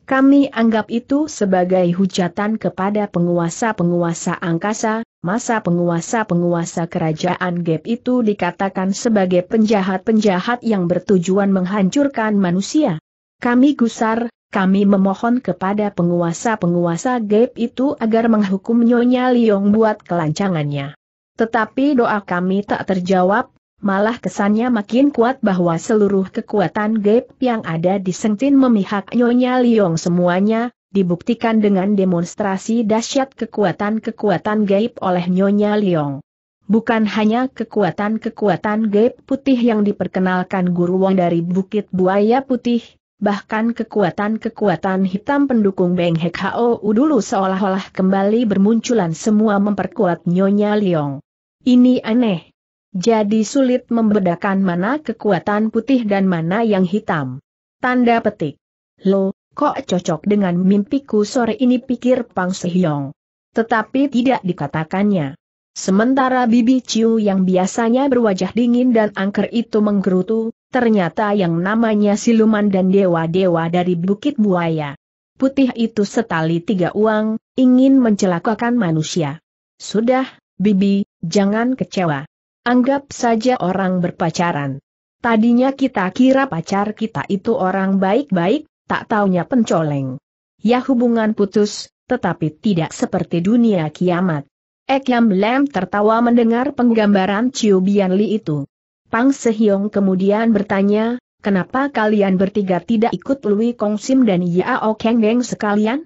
Kami anggap itu sebagai hujatan kepada penguasa-penguasa angkasa, masa penguasa-penguasa kerajaan Gap itu dikatakan sebagai penjahat-penjahat yang bertujuan menghancurkan manusia. Kami gusar, kami memohon kepada penguasa-penguasa Gap itu agar menghukum Nyonya Liong buat kelancangannya. Tetapi doa kami tak terjawab, Malah kesannya makin kuat bahwa seluruh kekuatan gap yang ada di Sengtin memihak Nyonya Liong semuanya, dibuktikan dengan demonstrasi dahsyat kekuatan-kekuatan gaib oleh Nyonya Liong. Bukan hanya kekuatan-kekuatan gaib putih yang diperkenalkan Guru Wong dari Bukit Buaya Putih, bahkan kekuatan-kekuatan hitam pendukung Beng Hek Hou dulu seolah-olah kembali bermunculan semua memperkuat Nyonya Liong. Ini aneh. Jadi sulit membedakan mana kekuatan putih dan mana yang hitam. Tanda petik. Lo, kok cocok dengan mimpiku sore ini pikir Pang Sehyong. Tetapi tidak dikatakannya. Sementara Bibi Chiu yang biasanya berwajah dingin dan angker itu menggerutu, ternyata yang namanya siluman dan dewa-dewa dari Bukit Buaya. Putih itu setali tiga uang, ingin mencelakakan manusia. Sudah, Bibi, jangan kecewa. Anggap saja orang berpacaran. Tadinya kita kira pacar kita itu orang baik-baik, tak taunya pencoleng. Ya hubungan putus, tetapi tidak seperti dunia kiamat. Ekyam Lam tertawa mendengar penggambaran Chiu Bian Li itu. Pang Sehyong kemudian bertanya, kenapa kalian bertiga tidak ikut Lui Kong Sim dan Yao Keng Deng sekalian?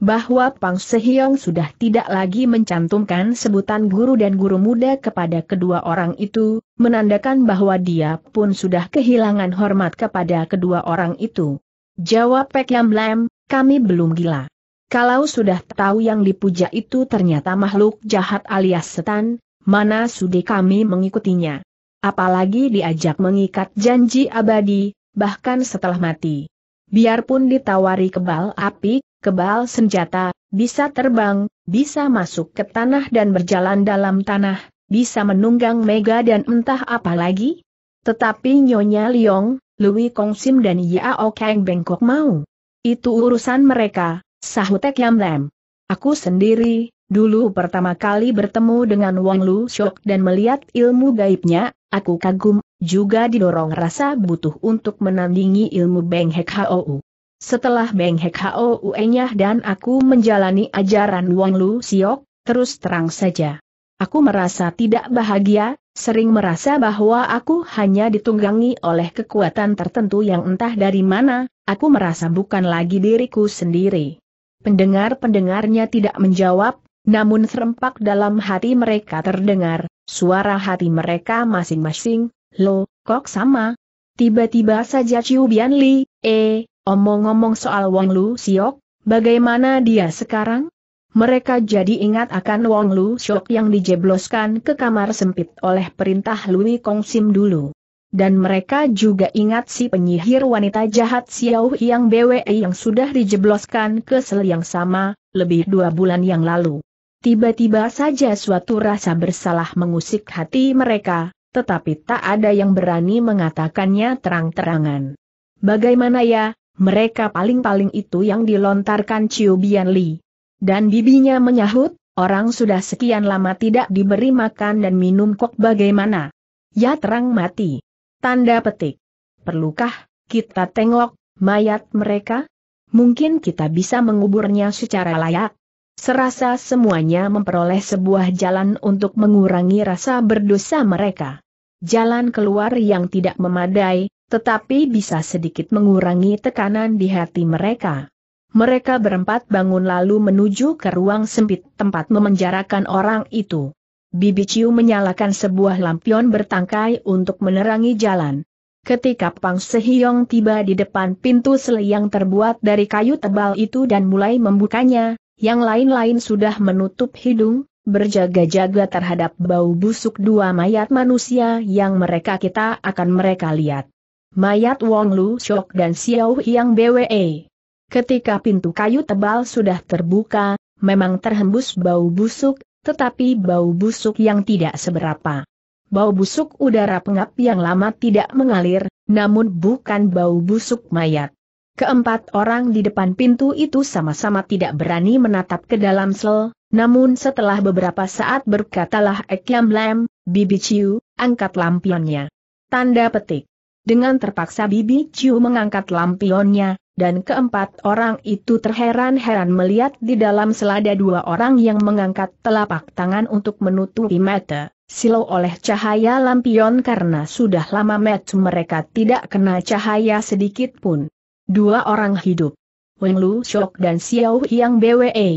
bahwa Pang Sehyong sudah tidak lagi mencantumkan sebutan guru dan guru muda kepada kedua orang itu, menandakan bahwa dia pun sudah kehilangan hormat kepada kedua orang itu. Jawab Pek Yam Lam, kami belum gila. Kalau sudah tahu yang dipuja itu ternyata makhluk jahat alias setan, mana sudi kami mengikutinya. Apalagi diajak mengikat janji abadi, bahkan setelah mati. Biarpun ditawari kebal api, kebal senjata, bisa terbang, bisa masuk ke tanah dan berjalan dalam tanah, bisa menunggang mega dan entah apa lagi. Tetapi Nyonya Liong, Lui Sim dan Yao Kang bengkok mau. Itu urusan mereka, Sahutek Tek Yam Lam. Aku sendiri, dulu pertama kali bertemu dengan Wang Lu Shok dan melihat ilmu gaibnya, aku kagum, juga didorong rasa butuh untuk menandingi ilmu Beng Hek Hou. Setelah Beng Hek Hao Uenyah dan aku menjalani ajaran Wang Lu Siok, terus terang saja. Aku merasa tidak bahagia, sering merasa bahwa aku hanya ditunggangi oleh kekuatan tertentu yang entah dari mana, aku merasa bukan lagi diriku sendiri. Pendengar-pendengarnya tidak menjawab, namun serempak dalam hati mereka terdengar, suara hati mereka masing-masing, lo, kok sama? Tiba-tiba saja Ciu Bian Li, eh, Omong-omong soal Wong Lu Siok, bagaimana dia sekarang? Mereka jadi ingat akan Wong Lu Siok yang dijebloskan ke kamar sempit oleh perintah Lui Kong Sim dulu. Dan mereka juga ingat si penyihir wanita jahat Xiao yang BWE yang sudah dijebloskan ke sel yang sama, lebih dua bulan yang lalu. Tiba-tiba saja suatu rasa bersalah mengusik hati mereka, tetapi tak ada yang berani mengatakannya terang-terangan. Bagaimana ya, mereka paling-paling itu yang dilontarkan Chiu Bian Li. Dan bibinya menyahut, orang sudah sekian lama tidak diberi makan dan minum kok bagaimana? Ya terang mati. Tanda petik. Perlukah kita tengok mayat mereka? Mungkin kita bisa menguburnya secara layak. Serasa semuanya memperoleh sebuah jalan untuk mengurangi rasa berdosa mereka. Jalan keluar yang tidak memadai, tetapi bisa sedikit mengurangi tekanan di hati mereka. Mereka berempat bangun lalu menuju ke ruang sempit tempat memenjarakan orang itu. Bibi Ciu menyalakan sebuah lampion bertangkai untuk menerangi jalan. Ketika Pang Sehiong tiba di depan pintu sele yang terbuat dari kayu tebal itu dan mulai membukanya, yang lain-lain sudah menutup hidung, berjaga-jaga terhadap bau busuk dua mayat manusia yang mereka kita akan mereka lihat mayat Wong Lu Shok dan Xiao Yang BWE. Ketika pintu kayu tebal sudah terbuka, memang terhembus bau busuk, tetapi bau busuk yang tidak seberapa. Bau busuk udara pengap yang lama tidak mengalir, namun bukan bau busuk mayat. Keempat orang di depan pintu itu sama-sama tidak berani menatap ke dalam sel, namun setelah beberapa saat berkatalah Ekyam Lam, Bibi Chiu, angkat lampionnya. Tanda petik. Dengan terpaksa Bibi Ciu mengangkat lampionnya, dan keempat orang itu terheran-heran melihat di dalam selada dua orang yang mengangkat telapak tangan untuk menutupi mata, silau oleh cahaya lampion karena sudah lama match mereka tidak kena cahaya sedikit pun. Dua orang hidup. Weng Lu Shok dan Xiao Yang BWE.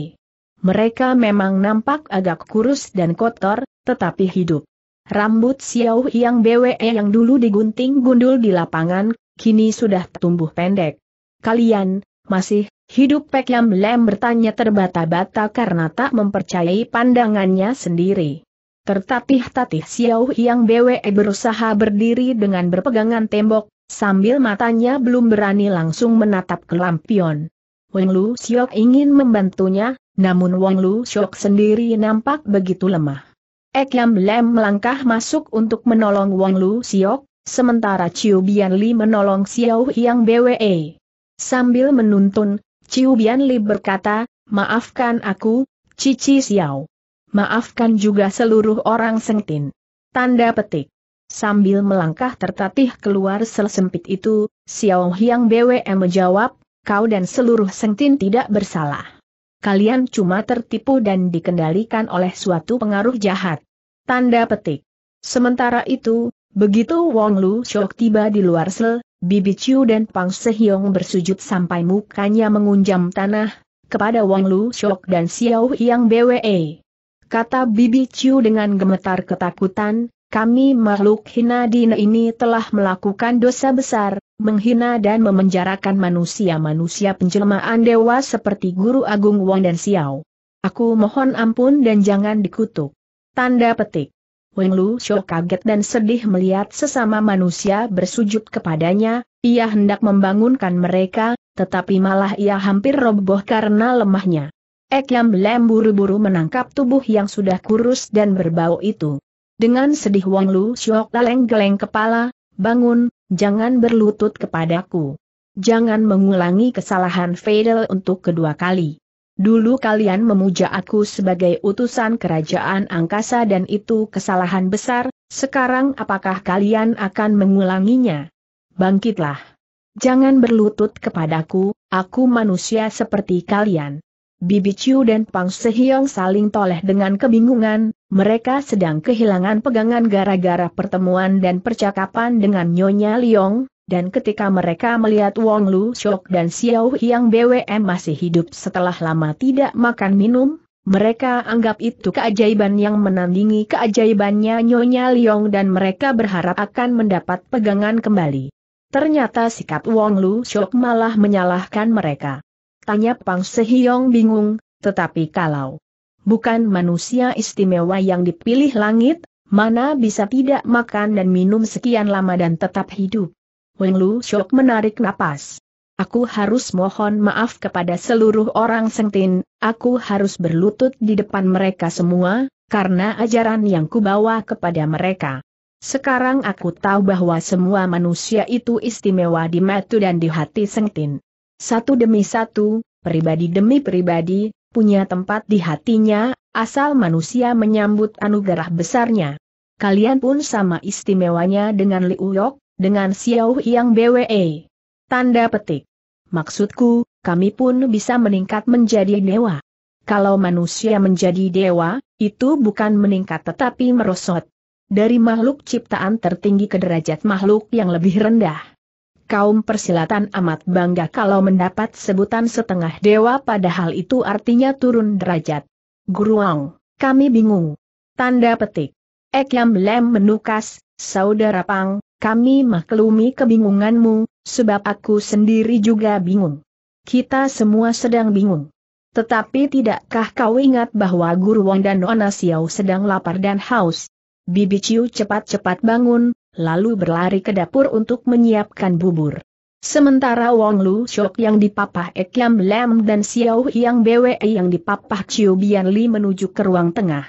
Mereka memang nampak agak kurus dan kotor, tetapi hidup. Rambut Xiao yang BWE yang dulu digunting gundul di lapangan, kini sudah tumbuh pendek. Kalian, masih, hidup Pek Yam Lem bertanya terbata-bata karena tak mempercayai pandangannya sendiri. Tertatih-tatih Xiao yang BWE berusaha berdiri dengan berpegangan tembok, sambil matanya belum berani langsung menatap ke lampion. Wang Lu Xiok ingin membantunya, namun Wang Lu Xiok sendiri nampak begitu lemah. Ek Yam Lem melangkah masuk untuk menolong Wong Lu Siok, sementara Chiu Bian Li menolong Xiao Hiang BWE. Sambil menuntun, Chiu Bian Li berkata, maafkan aku, Cici Xiao. Maafkan juga seluruh orang sengtin. Tanda petik. Sambil melangkah tertatih keluar sel sempit itu, Xiao Hiang BWE menjawab, kau dan seluruh sengtin tidak bersalah kalian cuma tertipu dan dikendalikan oleh suatu pengaruh jahat. Tanda petik. Sementara itu, begitu Wong Lu Shok tiba di luar sel, Bibi Chiu dan Pang Sehyong bersujud sampai mukanya mengunjam tanah, kepada Wong Lu Shok dan Xiao Yang BWE. Kata Bibi Chiu dengan gemetar ketakutan, kami makhluk hina dina ini telah melakukan dosa besar, menghina dan memenjarakan manusia-manusia penjelmaan dewa seperti Guru Agung Wang dan Xiao. Aku mohon ampun dan jangan dikutuk. Tanda petik. Weng Lu Shou kaget dan sedih melihat sesama manusia bersujud kepadanya, ia hendak membangunkan mereka, tetapi malah ia hampir roboh karena lemahnya. Ek Yam Lem buru-buru menangkap tubuh yang sudah kurus dan berbau itu. Dengan sedih Wong Lu Siok geleng-geleng kepala, bangun, jangan berlutut kepadaku. Jangan mengulangi kesalahan Fadel untuk kedua kali. Dulu kalian memuja aku sebagai utusan kerajaan angkasa dan itu kesalahan besar, sekarang apakah kalian akan mengulanginya? Bangkitlah! Jangan berlutut kepadaku, aku manusia seperti kalian. Bibi Chiu dan Pang Sehiong saling toleh dengan kebingungan, mereka sedang kehilangan pegangan gara-gara pertemuan dan percakapan dengan Nyonya Liong, dan ketika mereka melihat Wong Lu Shok dan Xiao Hyang BWM masih hidup setelah lama tidak makan minum, mereka anggap itu keajaiban yang menandingi keajaibannya Nyonya Liong dan mereka berharap akan mendapat pegangan kembali. Ternyata sikap Wong Lu Shok malah menyalahkan mereka. Tanya Pang Sehiong bingung, tetapi kalau bukan manusia istimewa yang dipilih langit, mana bisa tidak makan dan minum sekian lama dan tetap hidup. Weng Lu Shok menarik napas. Aku harus mohon maaf kepada seluruh orang Sengtin, aku harus berlutut di depan mereka semua, karena ajaran yang kubawa kepada mereka. Sekarang aku tahu bahwa semua manusia itu istimewa di mata dan di hati Sengtin. Satu demi satu, pribadi demi pribadi, punya tempat di hatinya, asal manusia menyambut anugerah besarnya. Kalian pun sama istimewanya dengan Liu Yok, dengan Xiao Yang BWE. Tanda petik. Maksudku, kami pun bisa meningkat menjadi dewa. Kalau manusia menjadi dewa, itu bukan meningkat tetapi merosot. Dari makhluk ciptaan tertinggi ke derajat makhluk yang lebih rendah kaum persilatan amat bangga kalau mendapat sebutan setengah dewa padahal itu artinya turun derajat. Guruang, kami bingung. Tanda petik. Ekyam lem menukas, saudara pang, kami maklumi kebingunganmu, sebab aku sendiri juga bingung. Kita semua sedang bingung. Tetapi tidakkah kau ingat bahwa Guru Wang dan Nona sedang lapar dan haus? Bibi Ciu cepat-cepat bangun, lalu berlari ke dapur untuk menyiapkan bubur. Sementara Wong Lu Shok yang dipapah Ekiam Lam dan Xiao Yang Bwe yang dipapah Chiu Bian Li menuju ke ruang tengah.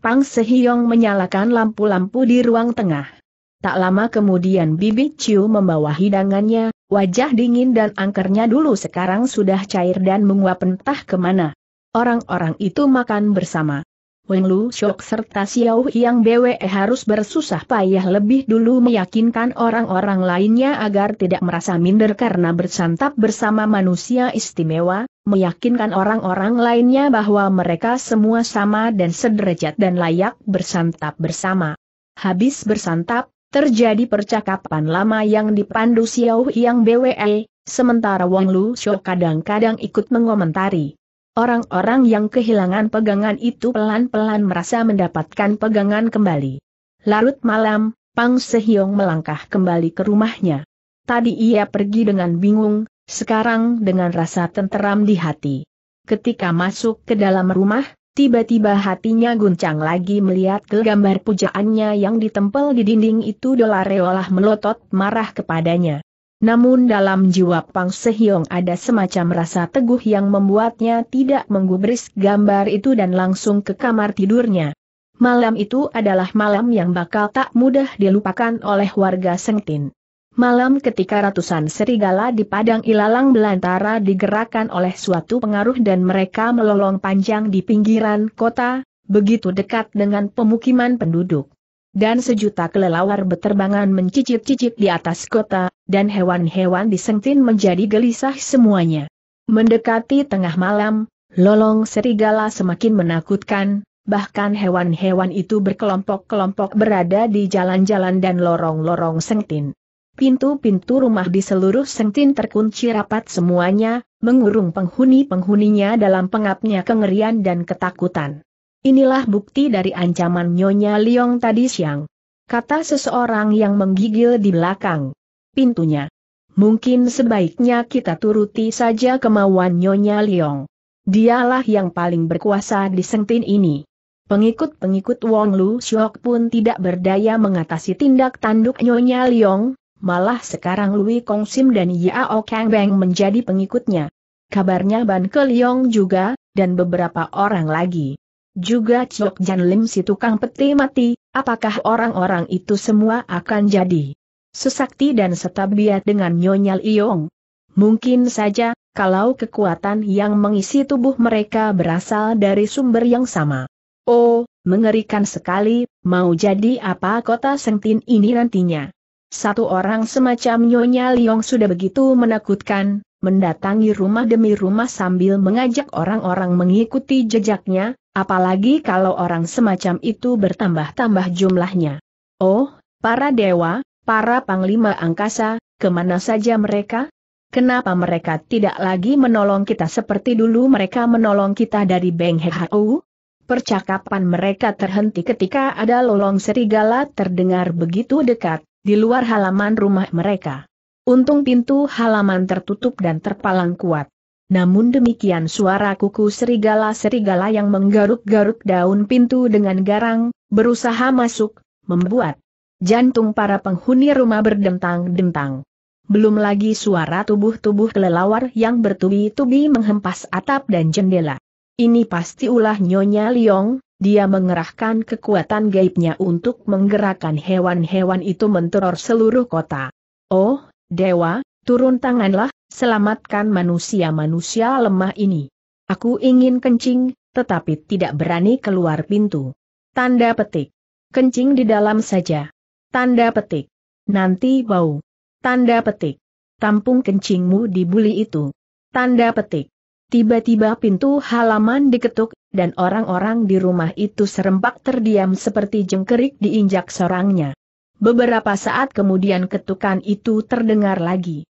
Pang Sehyong menyalakan lampu-lampu di ruang tengah. Tak lama kemudian Bibi Chiu membawa hidangannya, wajah dingin dan angkernya dulu sekarang sudah cair dan menguap entah kemana. Orang-orang itu makan bersama. Wen Lu Shok serta Xiao Yang BWE harus bersusah payah lebih dulu meyakinkan orang-orang lainnya agar tidak merasa minder karena bersantap bersama manusia istimewa, meyakinkan orang-orang lainnya bahwa mereka semua sama dan sederajat dan layak bersantap bersama. Habis bersantap, terjadi percakapan lama yang dipandu Xiao Yang BWE, sementara Wang Lu Shok kadang-kadang ikut mengomentari. Orang-orang yang kehilangan pegangan itu pelan-pelan merasa mendapatkan pegangan kembali. Larut malam, Pang Sehyong melangkah kembali ke rumahnya. Tadi ia pergi dengan bingung, sekarang dengan rasa tenteram di hati. Ketika masuk ke dalam rumah, Tiba-tiba hatinya guncang lagi melihat ke gambar pujaannya yang ditempel di dinding itu Dolareolah melotot marah kepadanya. Namun dalam jiwa Pang Sehyong ada semacam rasa teguh yang membuatnya tidak menggubris gambar itu dan langsung ke kamar tidurnya. Malam itu adalah malam yang bakal tak mudah dilupakan oleh warga Sengtin. Malam ketika ratusan serigala di padang ilalang belantara digerakkan oleh suatu pengaruh dan mereka melolong panjang di pinggiran kota, begitu dekat dengan pemukiman penduduk. Dan sejuta kelelawar beterbangan mencicip-cicip di atas kota, dan hewan-hewan di sengtin menjadi gelisah semuanya. Mendekati tengah malam, lolong serigala semakin menakutkan, bahkan hewan-hewan itu berkelompok-kelompok berada di jalan-jalan dan lorong-lorong sengtin. Pintu-pintu rumah di seluruh sengtin terkunci rapat semuanya, mengurung penghuni-penghuninya dalam pengapnya kengerian dan ketakutan. Inilah bukti dari ancaman Nyonya Liong tadi siang. Kata seseorang yang menggigil di belakang pintunya. Mungkin sebaiknya kita turuti saja kemauan Nyonya Liong. Dialah yang paling berkuasa di sengtin ini. Pengikut-pengikut Wong Lu Shok pun tidak berdaya mengatasi tindak tanduk Nyonya Liong, malah sekarang Lui Kong Sim dan Yao Kang Beng menjadi pengikutnya. Kabarnya Ban Ke Liong juga, dan beberapa orang lagi. Juga Chok Jan Lim si tukang peti mati, apakah orang-orang itu semua akan jadi sesakti dan setabiat dengan Nyonya Liyong? Mungkin saja, kalau kekuatan yang mengisi tubuh mereka berasal dari sumber yang sama. Oh, mengerikan sekali, mau jadi apa kota Sengtin ini nantinya? Satu orang semacam Nyonya Liong sudah begitu menakutkan, mendatangi rumah demi rumah sambil mengajak orang-orang mengikuti jejaknya, Apalagi kalau orang semacam itu bertambah-tambah jumlahnya. Oh, para dewa, para panglima angkasa, kemana saja mereka? Kenapa mereka tidak lagi menolong kita seperti dulu mereka menolong kita dari Beng Hau? Percakapan mereka terhenti ketika ada lolong serigala terdengar begitu dekat, di luar halaman rumah mereka. Untung pintu halaman tertutup dan terpalang kuat. Namun demikian suara kuku serigala-serigala yang menggaruk-garuk daun pintu dengan garang, berusaha masuk, membuat jantung para penghuni rumah berdentang-dentang. Belum lagi suara tubuh-tubuh kelelawar yang bertubi-tubi menghempas atap dan jendela. Ini pasti ulah Nyonya Liong, dia mengerahkan kekuatan gaibnya untuk menggerakkan hewan-hewan itu menteror seluruh kota. Oh, Dewa, turun tanganlah, Selamatkan manusia-manusia lemah ini. Aku ingin kencing, tetapi tidak berani keluar pintu. Tanda petik. Kencing di dalam saja. Tanda petik. Nanti bau. Tanda petik. Tampung kencingmu di buli itu. Tanda petik. Tiba-tiba pintu halaman diketuk, dan orang-orang di rumah itu serempak terdiam seperti jengkerik diinjak sorangnya. Beberapa saat kemudian ketukan itu terdengar lagi.